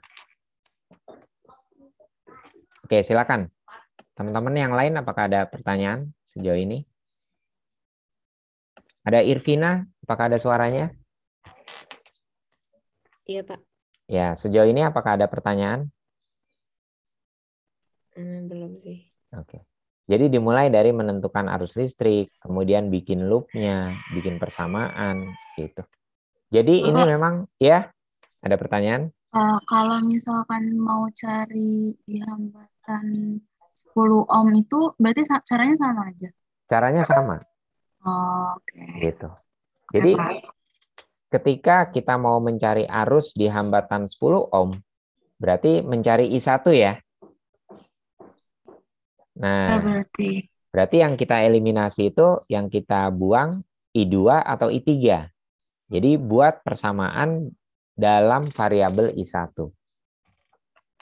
Oke, silakan. Teman-teman yang lain apakah ada pertanyaan sejauh ini? Ada Irvina, apakah ada suaranya? Iya, Pak. Ya, sejauh ini apakah ada pertanyaan? Hmm, belum sih. Oke. Jadi dimulai dari menentukan arus listrik, kemudian bikin loop-nya, bikin persamaan, gitu. Jadi Bapak, ini memang ya ada pertanyaan? Eh, kalau misalkan mau cari di hambatan 10 ohm itu berarti caranya sama aja? Caranya sama. Oh, Oke. Okay. Gitu. Jadi Apa? ketika kita mau mencari arus di hambatan 10 ohm, berarti mencari I1 ya. Nah, oh, berarti berarti yang kita eliminasi itu yang kita buang I2 atau I3. Jadi buat persamaan dalam variabel I1.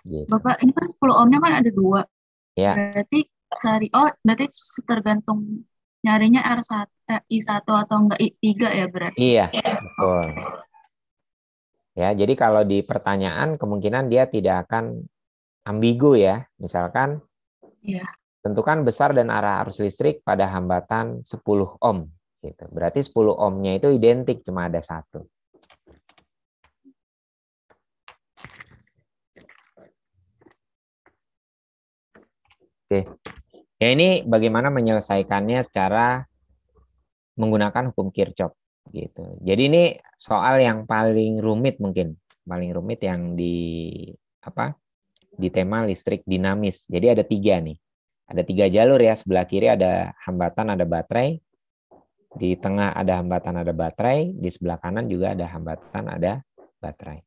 Gitu. Bapak, ini kan 10 ohmnya kan ada dua. Ya. Berarti cari oh berarti tergantung nyarinya R1, eh, I1 atau enggak I3 ya berarti? Iya, iya, betul. Ya, jadi kalau di pertanyaan kemungkinan dia tidak akan ambigu ya. Misalkan iya. tentukan besar dan arah arus listrik pada hambatan 10 ohm gitu. Berarti 10 ohmnya itu identik cuma ada satu. Oke. Okay. Ya ini bagaimana menyelesaikannya secara menggunakan hukum Kirchhoff gitu. Jadi ini soal yang paling rumit mungkin, paling rumit yang di apa? di tema listrik dinamis. Jadi ada tiga nih. Ada tiga jalur ya. Sebelah kiri ada hambatan, ada baterai. Di tengah ada hambatan, ada baterai. Di sebelah kanan juga ada hambatan, ada baterai.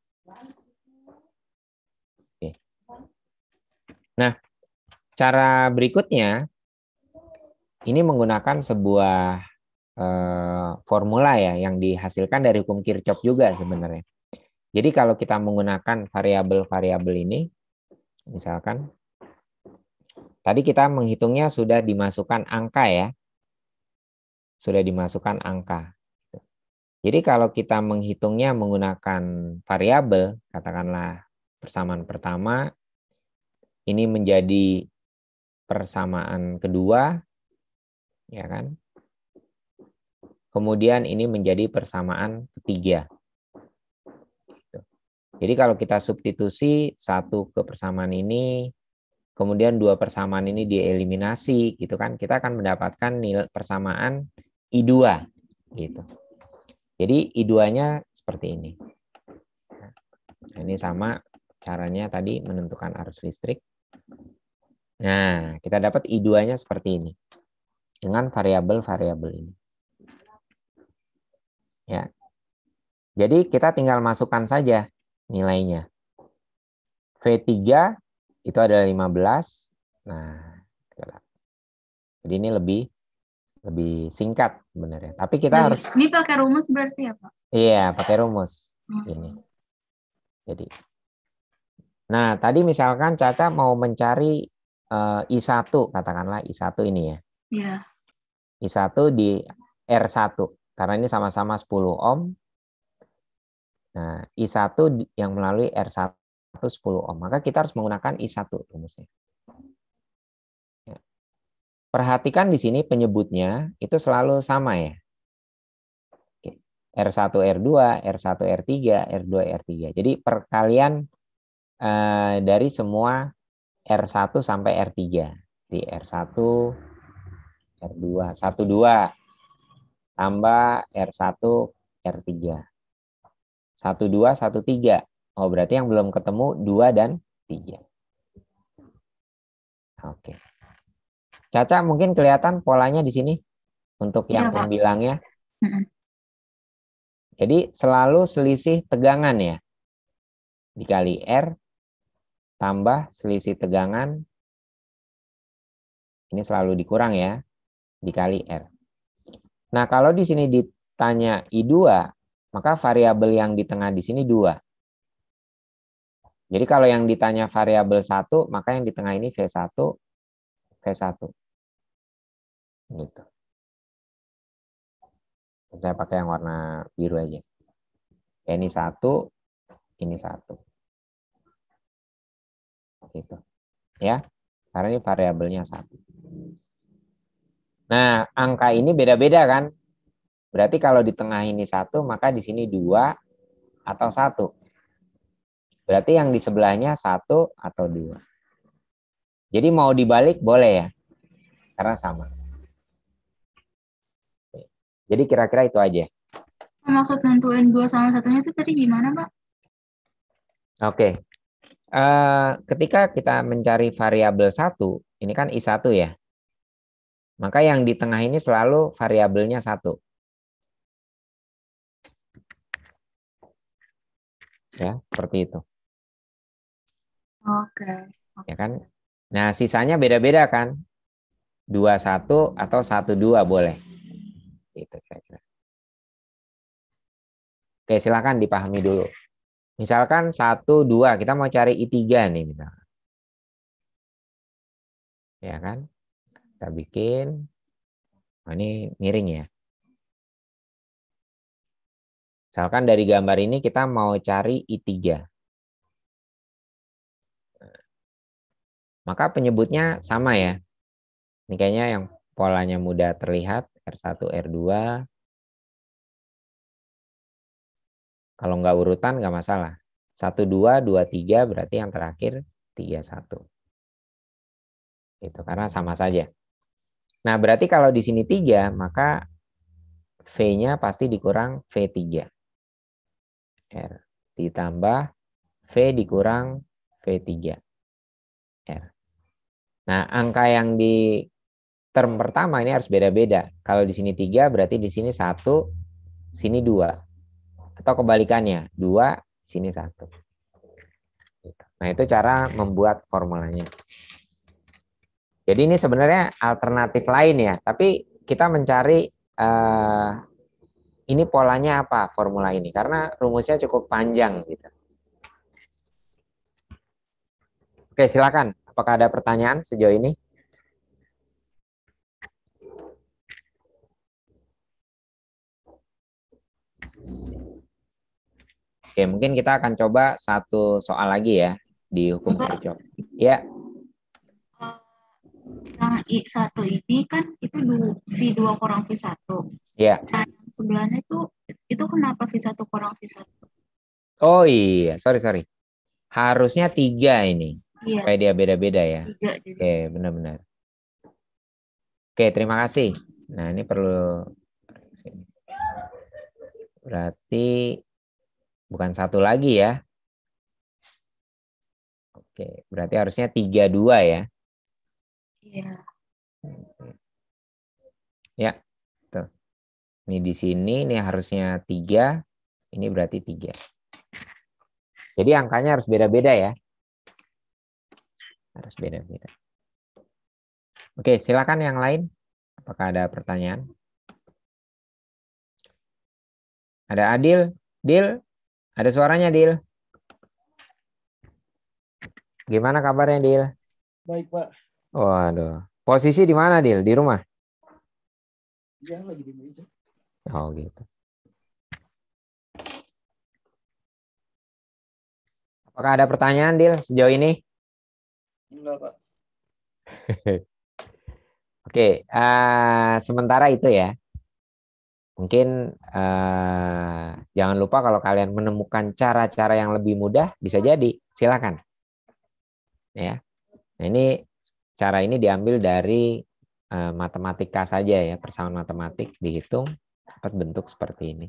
Oke. Nah, Cara berikutnya ini menggunakan sebuah eh, formula ya yang dihasilkan dari hukum Kirchhoff juga sebenarnya. Jadi kalau kita menggunakan variabel-variabel ini, misalkan tadi kita menghitungnya sudah dimasukkan angka ya, sudah dimasukkan angka. Jadi kalau kita menghitungnya menggunakan variabel, katakanlah persamaan pertama, ini menjadi persamaan kedua, ya kan? Kemudian ini menjadi persamaan ketiga. Gitu. Jadi kalau kita substitusi satu ke persamaan ini, kemudian dua persamaan ini dieliminasi, gitu kan? Kita akan mendapatkan nilai persamaan I2, gitu. Jadi I2-nya seperti ini. Nah, ini sama caranya tadi menentukan arus listrik. Nah, kita dapat I2-nya seperti ini. Dengan variabel-variabel ini. Ya. Jadi kita tinggal masukkan saja nilainya. V3 itu adalah 15. Nah, gitu jadi ini lebih lebih singkat sebenarnya. Tapi kita nah, harus Ini pakai rumus berarti ya, Pak? Iya, pakai rumus. Hmm. Ini. Jadi Nah, tadi misalkan Caca mau mencari Eh, I1 katakanlah I1 ini ya. Iya. I1 di R1 karena ini sama-sama 10 ohm. Nah, I1 yang melalui R1 10 ohm. Maka kita harus menggunakan I1 rumusnya. Ya. Perhatikan di sini penyebutnya itu selalu sama ya. R1 R2, R1 R3, R2 R3. Jadi perkalian eh, dari semua R1 sampai R3. Di R1, R2, 1, 2. Tambah R1, R3. 1, 2, 1, 3. Oh, berarti yang belum ketemu 2 dan 3. Oke. Caca mungkin kelihatan polanya di sini untuk iya, yang ya, pembilangnya. Pak. Jadi selalu selisih tegangan ya. Dikali R tambah selisih tegangan, ini selalu dikurang ya, dikali R. Nah, kalau di sini ditanya I2, maka variabel yang di tengah di sini 2. Jadi kalau yang ditanya variabel satu maka yang di tengah ini V1, V1. Gitu. Saya pakai yang warna biru aja. ini satu, ini satu gitu. Ya. Karena ini variabelnya satu. Nah, angka ini beda-beda kan? Berarti kalau di tengah ini satu, maka di sini dua atau satu. Berarti yang di sebelahnya satu atau dua. Jadi mau dibalik boleh ya, karena sama. Jadi kira-kira itu aja. Maksud nentuin dua sama satunya itu tadi gimana, Pak? Oke, Eh, ketika kita mencari variabel satu, ini kan I1 ya. Maka yang di tengah ini selalu variabelnya satu. Ya, seperti itu. Oke. Okay. Ya kan? Nah, sisanya beda-beda kan? dua satu atau satu dua boleh. Itu kira-kira. Oke, silakan dipahami dulu. Misalkan 1, 2, kita mau cari I3 nih. Misalkan. Ya kan? Kita bikin, oh, ini miring ya. Misalkan dari gambar ini kita mau cari I3. Maka penyebutnya sama ya. Ini kayaknya yang polanya mudah terlihat, R1, R2, Kalau nggak urutan nggak masalah. 1, 2, 2, 3 berarti yang terakhir 3, 1. Itu karena sama saja. Nah berarti kalau di sini 3 maka V-nya pasti dikurang V3. R ditambah V dikurang V3. R. Nah angka yang di term pertama ini harus beda-beda. Kalau di sini 3 berarti di sini 1, sini 2 atau kebalikannya, dua sini satu. Nah, itu cara membuat formulanya. Jadi ini sebenarnya alternatif lain ya, tapi kita mencari eh, ini polanya apa formula ini, karena rumusnya cukup panjang gitu. Oke, silakan. Apakah ada pertanyaan sejauh ini? Oke, mungkin kita akan coba satu soal lagi ya di hukum kerja. Ya. Eh, yang I satu ini kan itu V2 kurang V1. Ya. Nah, yang sebelahnya itu itu kenapa V1 kurang V1? Oh iya, sorry sorry. Harusnya tiga ini. Iya. Supaya dia beda-beda ya. Tiga, jadi. Oke, benar-benar. Oke, terima kasih. Nah, ini perlu berarti Bukan satu lagi ya. Oke, berarti harusnya tiga dua ya. Iya. Ya, tuh. Ini di sini, ini harusnya tiga, ini berarti tiga. Jadi angkanya harus beda-beda ya. Harus beda-beda. Oke, silakan yang lain. Apakah ada pertanyaan? Ada Adil? Dil, ada suaranya, Dil. Gimana kabarnya, Dil? Baik, Pak. Waduh. Posisi di mana, Dil? Di rumah? Iya, lagi di meja. Oh, gitu. Apakah ada pertanyaan, Dil, sejauh ini? Enggak, Pak. Oke, uh, sementara itu ya. Mungkin uh, jangan lupa kalau kalian menemukan cara-cara yang lebih mudah bisa jadi silakan. Ya. Nah, ini cara ini diambil dari uh, matematika saja ya, persamaan matematik dihitung dapat bentuk seperti ini.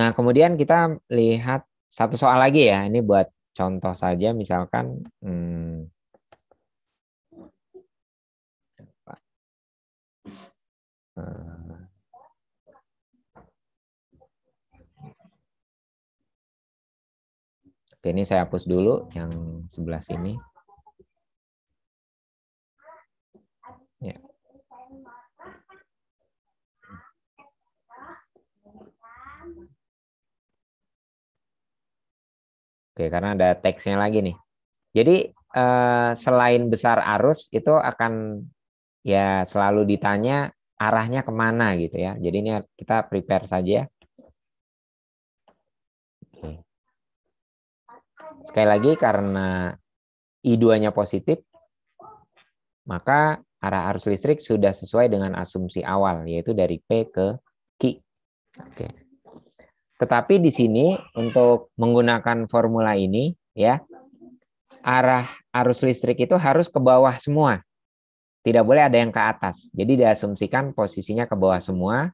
Nah, kemudian kita lihat satu soal lagi ya. Ini buat contoh saja, misalkan hmm, Nah. Oke, ini saya hapus dulu yang sebelah sini. Ya. Oke, karena ada teksnya lagi nih. Jadi eh, selain besar arus itu akan ya selalu ditanya arahnya kemana gitu ya. Jadi ini kita prepare saja. Ya. Sekali lagi karena I2-nya positif, maka arah arus listrik sudah sesuai dengan asumsi awal, yaitu dari P ke Q. Oke. Tetapi di sini untuk menggunakan formula ini, ya arah arus listrik itu harus ke bawah semua tidak boleh ada yang ke atas. Jadi diasumsikan posisinya ke bawah semua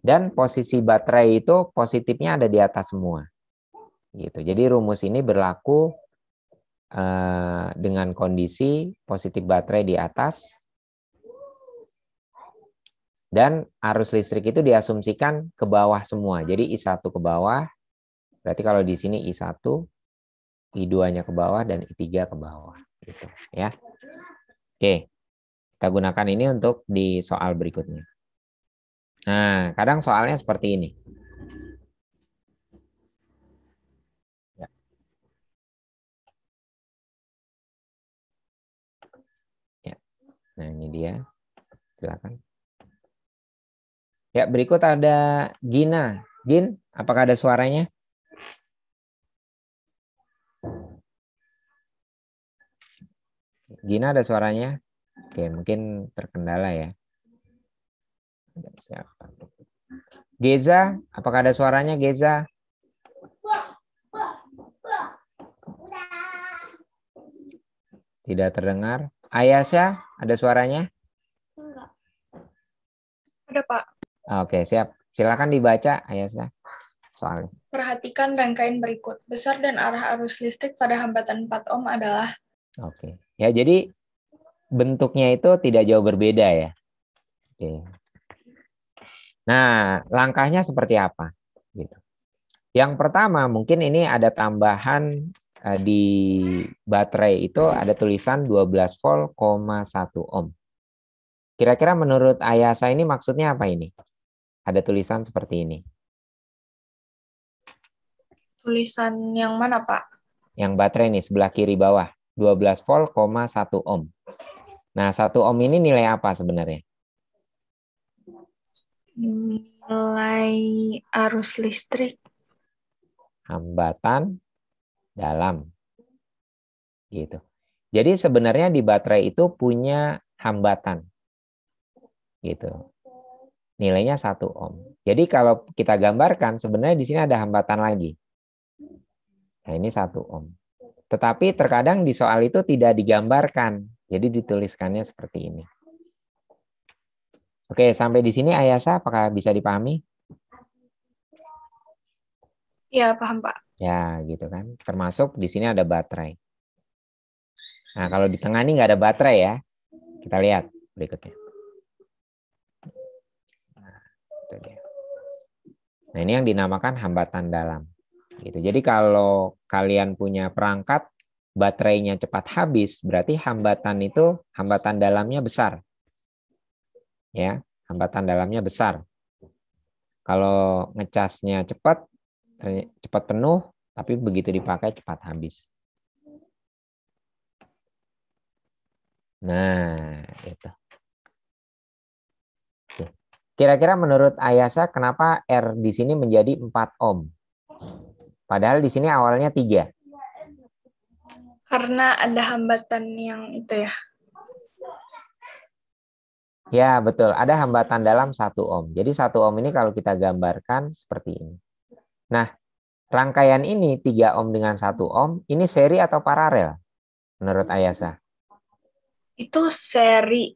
dan posisi baterai itu positifnya ada di atas semua. Gitu. Jadi rumus ini berlaku eh, dengan kondisi positif baterai di atas dan arus listrik itu diasumsikan ke bawah semua. Jadi I1 ke bawah, berarti kalau di sini I1, I2-nya ke bawah dan I3 ke bawah gitu ya. Oke. Kita gunakan ini untuk di soal berikutnya. Nah, kadang soalnya seperti ini. Ya. Ya. Nah, ini dia. Silakan. Ya, berikut ada Gina. Gin, apakah ada suaranya? Gina ada suaranya? Oke, mungkin terkendala ya. Siapa? Geza, apakah ada suaranya Geza? Tidak terdengar. Ayasa, ada suaranya? Enggak. Ada, Pak. Oke, siap. Silakan dibaca Ayasa. Soal. Perhatikan rangkaian berikut. Besar dan arah arus listrik pada hambatan 4 ohm adalah Oke. Ya, jadi bentuknya itu tidak jauh berbeda ya. Oke. Nah, langkahnya seperti apa? Gitu. Yang pertama mungkin ini ada tambahan eh, di baterai itu ada tulisan 12 volt, 1 ohm. Kira-kira menurut Ayasa ini maksudnya apa ini? Ada tulisan seperti ini. Tulisan yang mana, Pak? Yang baterai nih sebelah kiri bawah, 12 volt, 1 ohm. Nah, satu ohm ini nilai apa sebenarnya? Nilai arus listrik. Hambatan dalam. Gitu. Jadi sebenarnya di baterai itu punya hambatan. Gitu. Nilainya satu ohm. Jadi kalau kita gambarkan sebenarnya di sini ada hambatan lagi. Nah, ini satu ohm. Tetapi terkadang di soal itu tidak digambarkan jadi dituliskannya seperti ini. Oke, sampai di sini Ayasa apakah bisa dipahami? Ya, paham, Pak. Ya, gitu kan. Termasuk di sini ada baterai. Nah, kalau di tengah ini nggak ada baterai ya. Kita lihat berikutnya. Nah, nah ini yang dinamakan hambatan dalam. Gitu. Jadi kalau kalian punya perangkat baterainya cepat habis, berarti hambatan itu hambatan dalamnya besar. Ya, hambatan dalamnya besar. Kalau ngecasnya cepat, eh, cepat penuh, tapi begitu dipakai cepat habis. Nah, itu. Kira-kira menurut Ayasa kenapa R di sini menjadi 4 ohm? Padahal di sini awalnya 3. Karena ada hambatan yang itu ya. Ya, betul. Ada hambatan dalam satu ohm. Jadi satu ohm ini kalau kita gambarkan seperti ini. Nah, rangkaian ini 3 ohm dengan satu ohm, ini seri atau paralel menurut Ayasa? Itu seri.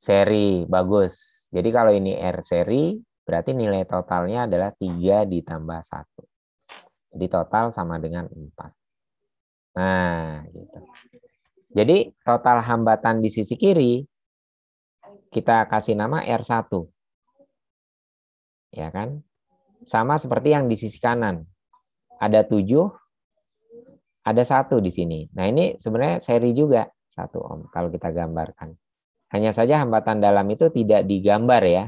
Seri, bagus. Jadi kalau ini R seri, berarti nilai totalnya adalah 3 ditambah 1. Jadi total sama dengan 4. Nah, gitu. Jadi total hambatan di sisi kiri kita kasih nama R1. Ya kan? Sama seperti yang di sisi kanan. Ada 7, ada satu di sini. Nah, ini sebenarnya seri juga satu Om kalau kita gambarkan. Hanya saja hambatan dalam itu tidak digambar ya.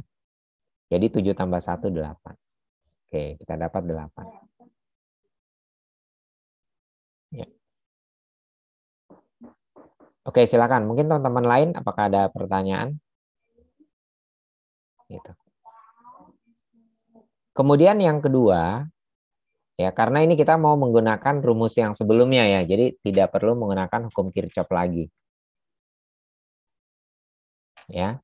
Jadi 7 tambah 1, 8. Oke, kita dapat 8. Oke, silakan. Mungkin teman-teman lain apakah ada pertanyaan? Gitu. Kemudian yang kedua, ya karena ini kita mau menggunakan rumus yang sebelumnya ya, jadi tidak perlu menggunakan hukum Kirchhoff lagi. Ya.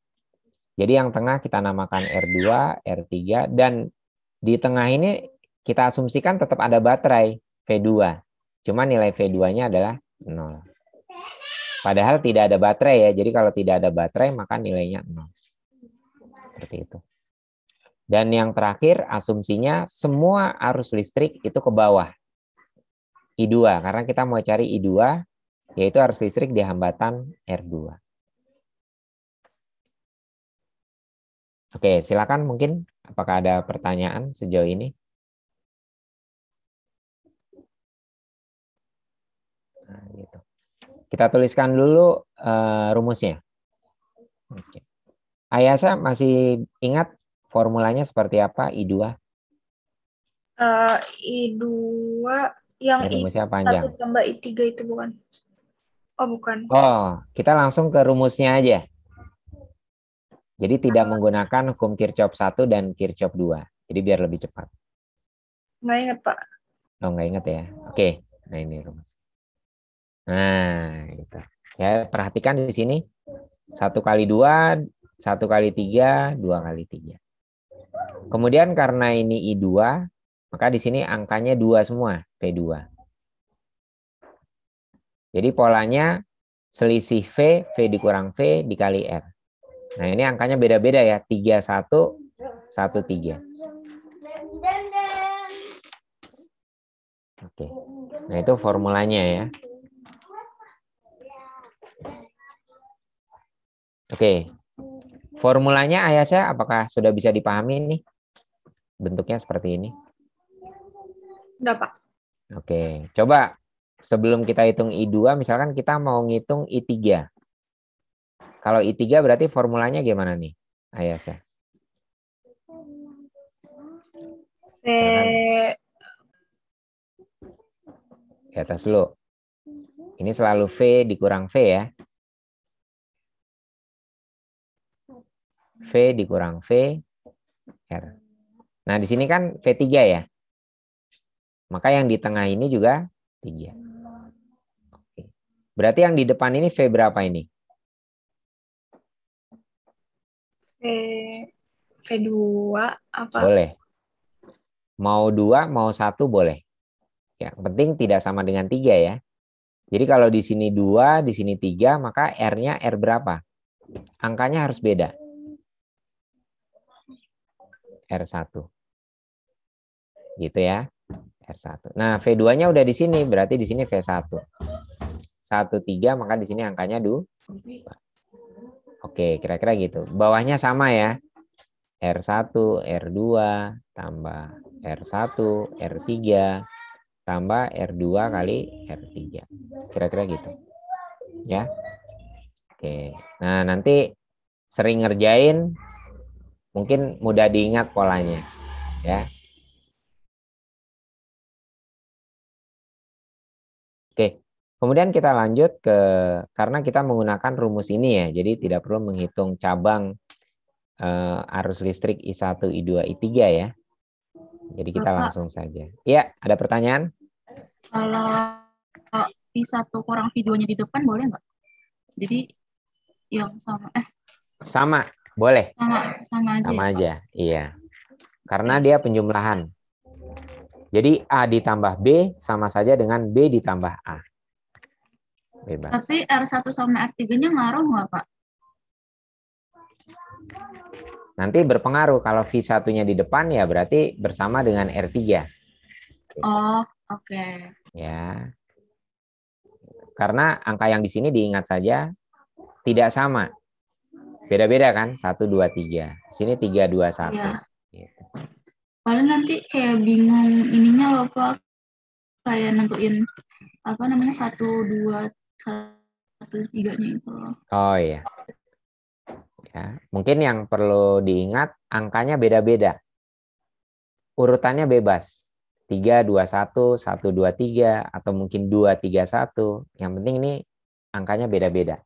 Jadi yang tengah kita namakan R2, R3 dan di tengah ini kita asumsikan tetap ada baterai V2. Cuma nilai V2-nya adalah 0. Padahal tidak ada baterai ya. Jadi kalau tidak ada baterai maka nilainya 0. Seperti itu. Dan yang terakhir asumsinya semua arus listrik itu ke bawah. I2 karena kita mau cari I2 yaitu arus listrik di hambatan R2. Oke, silakan mungkin apakah ada pertanyaan sejauh ini? Kita tuliskan dulu uh, rumusnya. Oke. Ayasa masih ingat formulanya seperti apa I2? Uh, eh, I2 yang ya, rumusnya I, 1 panjang. tambah I3 itu bukan? Oh, bukan. Oh, kita langsung ke rumusnya aja. Jadi tidak uh, menggunakan hukum Kirchhoff 1 dan Kirchhoff 2. Jadi biar lebih cepat. Nggak ingat, Pak. Oh, nggak ingat ya. Oke, okay. nah ini rumus. Nah, gitu. Ya, perhatikan di sini. satu kali dua, satu kali tiga, dua kali tiga. Kemudian karena ini I2, maka di sini angkanya dua semua, v 2 Jadi polanya selisih V, V dikurang V dikali R. Nah, ini angkanya beda-beda ya. tiga satu satu tiga Oke. Nah, itu formulanya ya. Oke. Formulanya ayah saya apakah sudah bisa dipahami nih? Bentuknya seperti ini. Sudah, Pak. Oke, coba sebelum kita hitung I2 misalkan kita mau ngitung I3. Kalau I3 berarti formulanya gimana nih? Ayah saya. C di atas dulu. Ini selalu V dikurang V ya. V dikurang V, R. Nah, di sini kan V3 ya. Maka yang di tengah ini juga 3. Oke. Berarti yang di depan ini V berapa ini? V, V2 apa? Boleh. Mau 2, mau 1 boleh. Ya, yang penting tidak sama dengan 3 ya. Jadi kalau di sini 2, di sini 3, maka R-nya R berapa? Angkanya harus beda. R1. Gitu ya. R1. Nah, V2-nya udah di sini, berarti di sini V1. 1, 3, maka di sini angkanya 2. Oke, kira-kira gitu. Bawahnya sama ya. R1, R2, tambah R1, R3, tambah R2 kali R3. Kira-kira gitu. Ya. Oke. Nah, nanti sering ngerjain mungkin mudah diingat polanya ya oke kemudian kita lanjut ke karena kita menggunakan rumus ini ya jadi tidak perlu menghitung cabang uh, arus listrik I1, I2, I3 ya. Jadi kita Bapak, langsung saja. ya ada pertanyaan? Kalau eh, I1 kurang videonya di depan boleh nggak? Jadi yang sama eh sama boleh. Sama, sama aja. Sama ya, aja, iya. Karena dia penjumlahan. Jadi A ditambah B sama saja dengan B ditambah A. Bebas. Tapi R1 sama R3-nya ngaruh nggak, Pak? Nanti berpengaruh. Kalau V1-nya di depan, ya berarti bersama dengan R3. Oh, oke. Okay. Ya. Karena angka yang di sini diingat saja tidak sama Beda-beda kan? Satu, dua, tiga. Sini tiga, dua, satu. Iya. Gitu. Paling nanti kayak bingung ininya loh, Pak. Kayak nentuin apa namanya satu, dua, satu, tiga nya itu loh. Oh iya. Ya. Mungkin yang perlu diingat, angkanya beda-beda. Urutannya bebas. tiga dua satu satu dua tiga atau mungkin dua tiga satu Yang penting ini angkanya beda-beda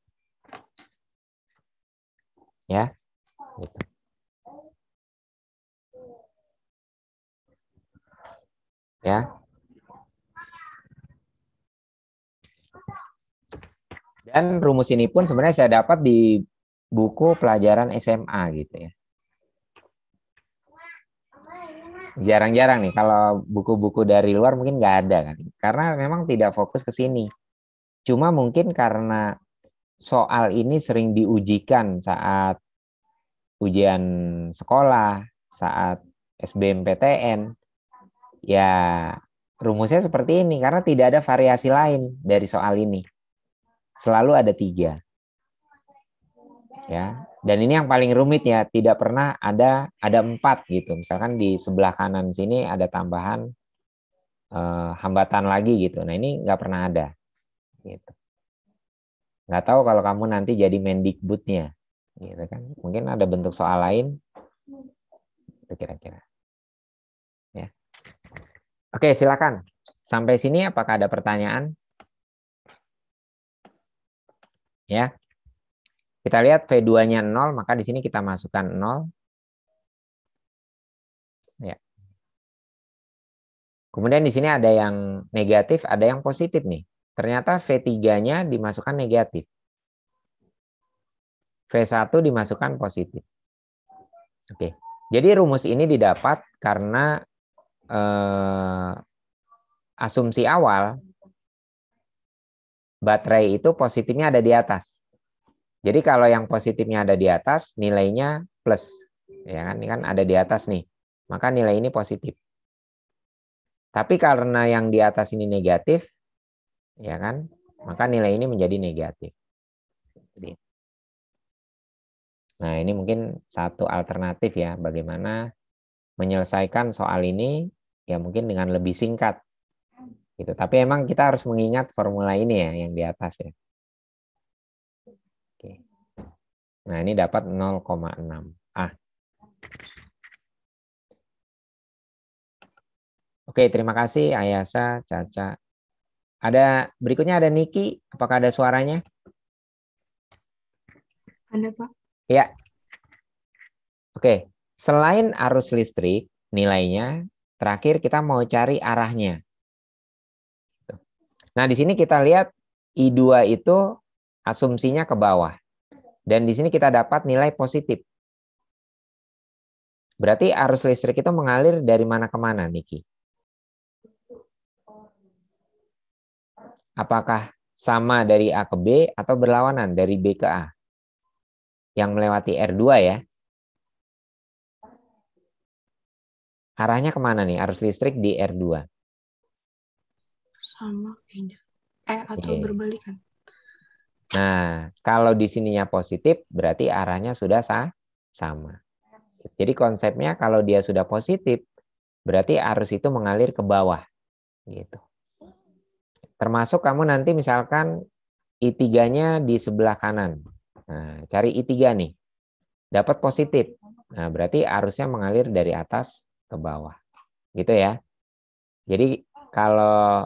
ya gitu. ya dan rumus ini pun sebenarnya saya dapat di buku pelajaran SMA gitu ya jarang-jarang nih kalau buku-buku dari luar mungkin nggak ada kan karena memang tidak fokus ke sini cuma mungkin karena soal ini sering diujikan saat ujian sekolah, saat SBMPTN. Ya, rumusnya seperti ini karena tidak ada variasi lain dari soal ini. Selalu ada tiga. Ya, dan ini yang paling rumit ya, tidak pernah ada ada empat gitu. Misalkan di sebelah kanan sini ada tambahan eh, hambatan lagi gitu. Nah ini nggak pernah ada. Gitu nggak tahu kalau kamu nanti jadi mendikbudnya gitu kan mungkin ada bentuk soal lain gitu kira-kira ya oke silakan sampai sini apakah ada pertanyaan ya kita lihat V2-nya nol, maka di sini kita masukkan nol. ya kemudian di sini ada yang negatif ada yang positif nih Ternyata V3-nya dimasukkan negatif. V1 dimasukkan positif. Oke. Jadi rumus ini didapat karena eh, asumsi awal baterai itu positifnya ada di atas. Jadi kalau yang positifnya ada di atas, nilainya plus. Ya kan? Ini kan ada di atas nih. Maka nilai ini positif. Tapi karena yang di atas ini negatif, ya kan? Maka nilai ini menjadi negatif. Jadi, Nah, ini mungkin satu alternatif ya bagaimana menyelesaikan soal ini ya mungkin dengan lebih singkat. Gitu. Tapi emang kita harus mengingat formula ini ya yang di atas ya. Oke. Nah, ini dapat 0,6. Ah. Oke, terima kasih Ayasa, Caca, ada berikutnya ada Niki, apakah ada suaranya? Ada Pak. Ya. Oke, selain arus listrik, nilainya terakhir kita mau cari arahnya. Nah, di sini kita lihat I2 itu asumsinya ke bawah. Dan di sini kita dapat nilai positif. Berarti arus listrik itu mengalir dari mana ke mana, Niki? apakah sama dari A ke B atau berlawanan dari B ke A? Yang melewati R2 ya. Arahnya kemana nih arus listrik di R2? Sama kayaknya. Eh, atau okay. berbalikan. Nah, kalau di sininya positif, berarti arahnya sudah sah sama. Jadi konsepnya kalau dia sudah positif, berarti arus itu mengalir ke bawah. gitu. Termasuk kamu nanti misalkan I3-nya di sebelah kanan. Nah, cari I3 nih. Dapat positif. Nah, berarti arusnya mengalir dari atas ke bawah. Gitu ya. Jadi kalau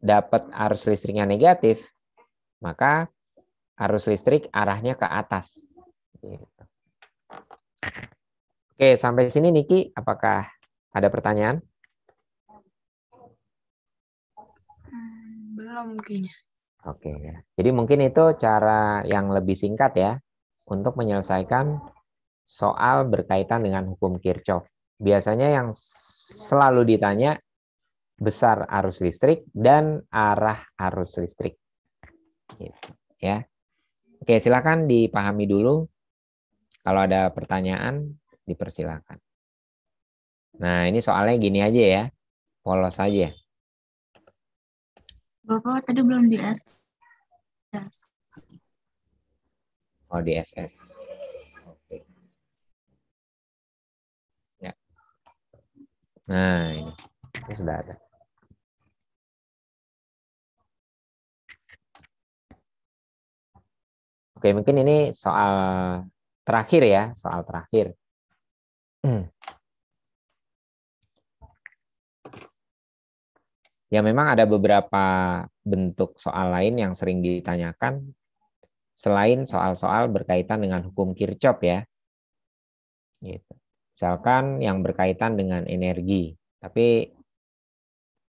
dapat arus listriknya negatif, maka arus listrik arahnya ke atas. Gitu. Oke, sampai sini Niki, apakah ada pertanyaan? belum kayaknya. Oke, okay. jadi mungkin itu cara yang lebih singkat ya untuk menyelesaikan soal berkaitan dengan hukum Kirchhoff. Biasanya yang selalu ditanya besar arus listrik dan arah arus listrik. Gitu, ya. Oke, silakan dipahami dulu. Kalau ada pertanyaan, dipersilakan. Nah, ini soalnya gini aja ya. Polos aja. Bapak oh, tadi belum di SS. Oh, di SS. Oke. Okay. Ya. Nah, ini. Ini sudah ada. Oke, mungkin ini soal terakhir ya, soal terakhir. Hmm. ya memang ada beberapa bentuk soal lain yang sering ditanyakan selain soal-soal berkaitan dengan hukum Kirchhoff ya. Gitu. Misalkan yang berkaitan dengan energi, tapi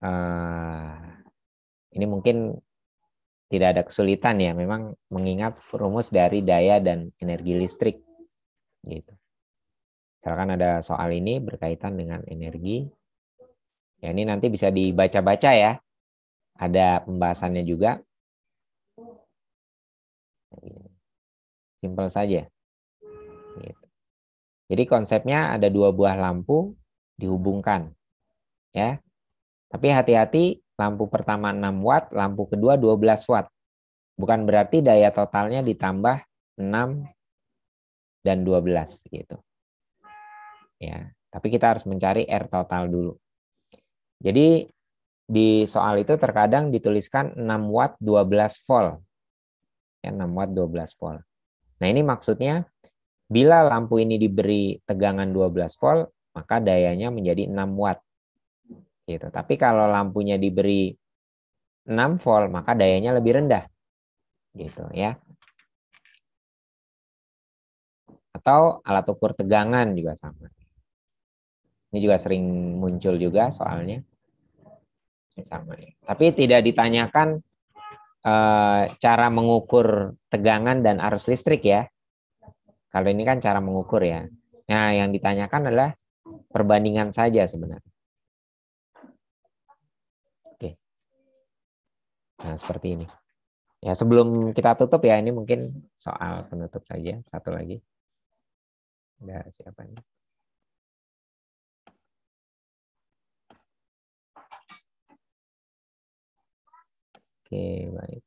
eh, ini mungkin tidak ada kesulitan ya, memang mengingat rumus dari daya dan energi listrik. Gitu. Misalkan ada soal ini berkaitan dengan energi, Ya, ini nanti bisa dibaca-baca ya. Ada pembahasannya juga. Simpel saja. Gitu. Jadi konsepnya ada dua buah lampu dihubungkan. Ya. Tapi hati-hati lampu pertama 6 watt, lampu kedua 12 watt. Bukan berarti daya totalnya ditambah 6 dan 12 gitu. Ya, tapi kita harus mencari R total dulu. Jadi di soal itu terkadang dituliskan 6 watt 12 volt. Ya, 6 watt 12 volt. Nah ini maksudnya bila lampu ini diberi tegangan 12 volt, maka dayanya menjadi 6 watt. Gitu. Tapi kalau lampunya diberi 6 volt, maka dayanya lebih rendah. Gitu ya. Atau alat ukur tegangan juga sama. Ini juga sering muncul juga soalnya sama ya. Tapi tidak ditanyakan eh, cara mengukur tegangan dan arus listrik ya. Kalau ini kan cara mengukur ya. Nah, yang ditanyakan adalah perbandingan saja sebenarnya. Oke. Nah, seperti ini. Ya, sebelum kita tutup ya, ini mungkin soal penutup saja, satu lagi. Ya, siapa ini? Oke, baik.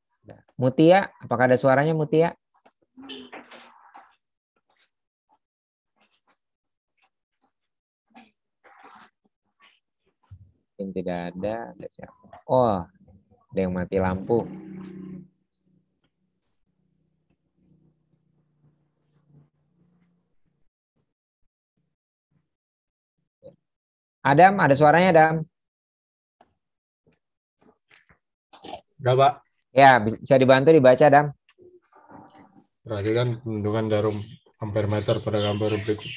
Mutia, apakah ada suaranya Mutia? Mungkin tidak ada, ada siapa? Oh, ada yang mati lampu. Adam, ada suaranya Adam? Berapa? Ya, bisa dibantu dibaca, Dam. Perhatikan bendungan jarum ampere meter pada gambar berikut.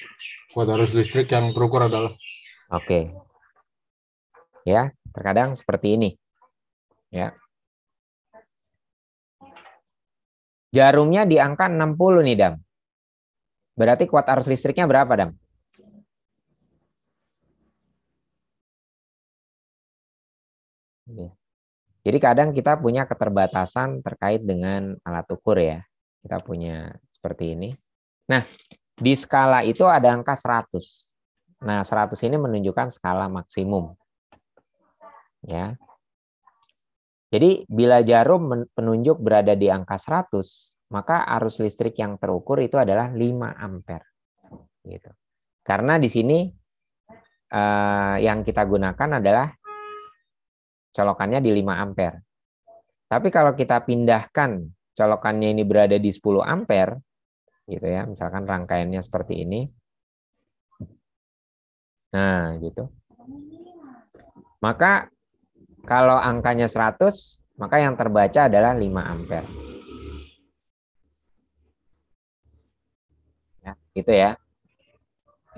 Kuat arus listrik yang terukur adalah. Oke. Okay. Ya, terkadang seperti ini. Ya. Jarumnya di angka 60 nih, Dam. Berarti kuat arus listriknya berapa, Dam? Ini. Jadi kadang kita punya keterbatasan terkait dengan alat ukur ya. Kita punya seperti ini. Nah, di skala itu ada angka 100. Nah, 100 ini menunjukkan skala maksimum. Ya. Jadi, bila jarum penunjuk berada di angka 100, maka arus listrik yang terukur itu adalah 5 ampere. Gitu. Karena di sini eh, yang kita gunakan adalah colokannya di 5 ampere. Tapi kalau kita pindahkan colokannya ini berada di 10 ampere, gitu ya, misalkan rangkaiannya seperti ini. Nah, gitu. Maka kalau angkanya 100, maka yang terbaca adalah 5 ampere. Ya, gitu ya.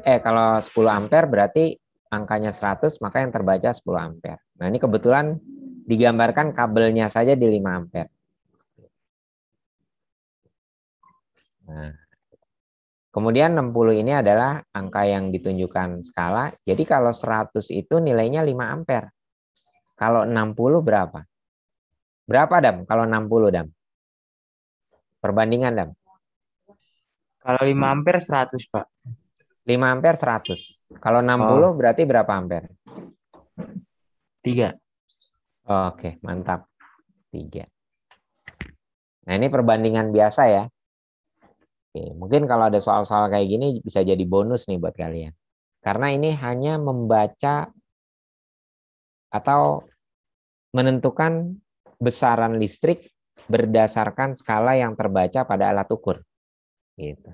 Eh, kalau 10 ampere berarti angkanya 100 maka yang terbaca 10 ampere. Nah ini kebetulan digambarkan kabelnya saja di 5 ampere. Nah. Kemudian 60 ini adalah angka yang ditunjukkan skala. Jadi kalau 100 itu nilainya 5 ampere. Kalau 60 berapa? Berapa Dam kalau 60 Dam? Perbandingan Dam? Kalau 5 ampere 100 Pak. 5 ampere 100. Kalau 60 oh. berarti berapa ampere? 3. Oke, mantap. 3. Nah, ini perbandingan biasa ya. Oke, mungkin kalau ada soal-soal kayak gini bisa jadi bonus nih buat kalian. Karena ini hanya membaca atau menentukan besaran listrik berdasarkan skala yang terbaca pada alat ukur. Gitu.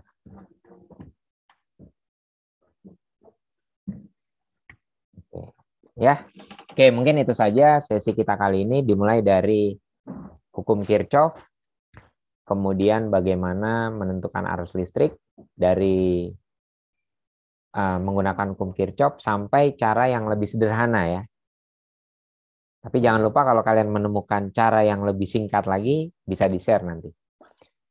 Ya, oke mungkin itu saja sesi kita kali ini dimulai dari hukum Kirchhoff, kemudian bagaimana menentukan arus listrik dari uh, menggunakan hukum Kirchhoff sampai cara yang lebih sederhana ya. Tapi jangan lupa kalau kalian menemukan cara yang lebih singkat lagi bisa di-share nanti.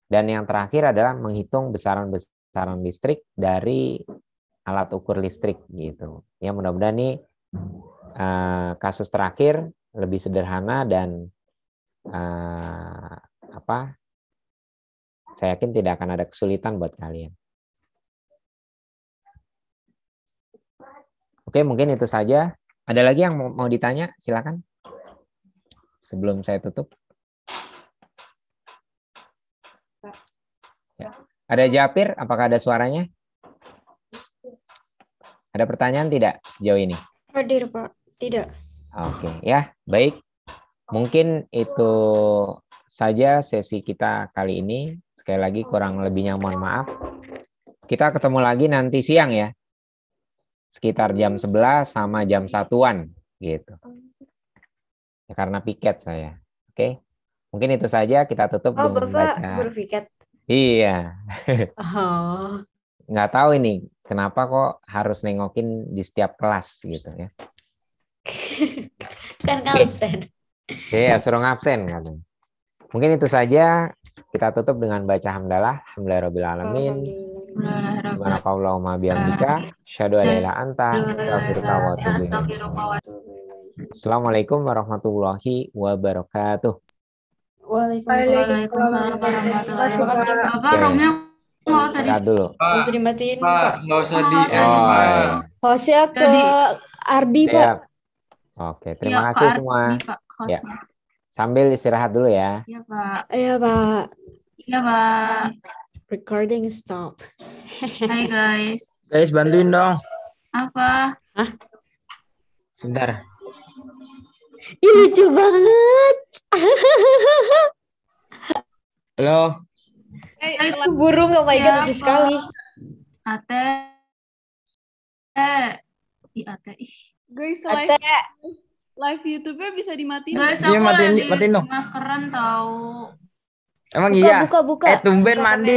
Dan yang terakhir adalah menghitung besaran-besaran listrik dari alat ukur listrik gitu. Ya mudah-mudahan nih uh, kasus terakhir lebih sederhana dan uh, apa saya yakin tidak akan ada kesulitan buat kalian. Oke, mungkin itu saja. Ada lagi yang mau ditanya? Silakan. Sebelum saya tutup. Ya. Ada Japir? Apakah ada suaranya? Ada pertanyaan tidak sejauh ini? Hadir, Pak. Tidak. Oke, okay. ya, baik. Mungkin itu saja sesi kita kali ini. Sekali lagi kurang lebihnya mohon maaf. Kita ketemu lagi nanti siang ya. Sekitar jam 11 sama jam satuan gitu. Ya, karena piket saya. Oke. Okay. Mungkin itu saja kita tutup oh, dengan Bapak baca. berpiket. Iya. oh. Nggak tahu ini kenapa kok harus nengokin di setiap kelas gitu ya kan absen. Iya, suruh absen kan. Mungkin itu saja kita tutup dengan baca hamdalah, hamdalah rabbil alamin. Subhanakallahumma bihamdika, syadu ala anta, Assalamualaikum warahmatullahi wabarakatuh. Waalaikumsalam warahmatullahi wabarakatuh. Bapak nggak usah di dulu. Nggak usah dimatiin, Nggak usah di oh, iya. ke Ardi, Pak. Oke, iya, terima ya, kasih Pak semua. Ardi, Pak, ya. Sambil istirahat dulu ya. Iya, Pak. Iya, Pak. Iya, Pak. Recording stop. Hai, guys. Guys, bantuin dong. Apa? Hah? Sebentar. Ih, lucu banget. Halo. Eh, hey, itu burung, oh my God, lucu sekali. Ate. Eh, ate. Ih. Guys, live, live YouTube-nya bisa dimatiin. Guys, iya, aku iya, matiin, lagi matiin, dong. masteran tau. Emang buka, iya. Buka, buka. Eh, tumben mandi.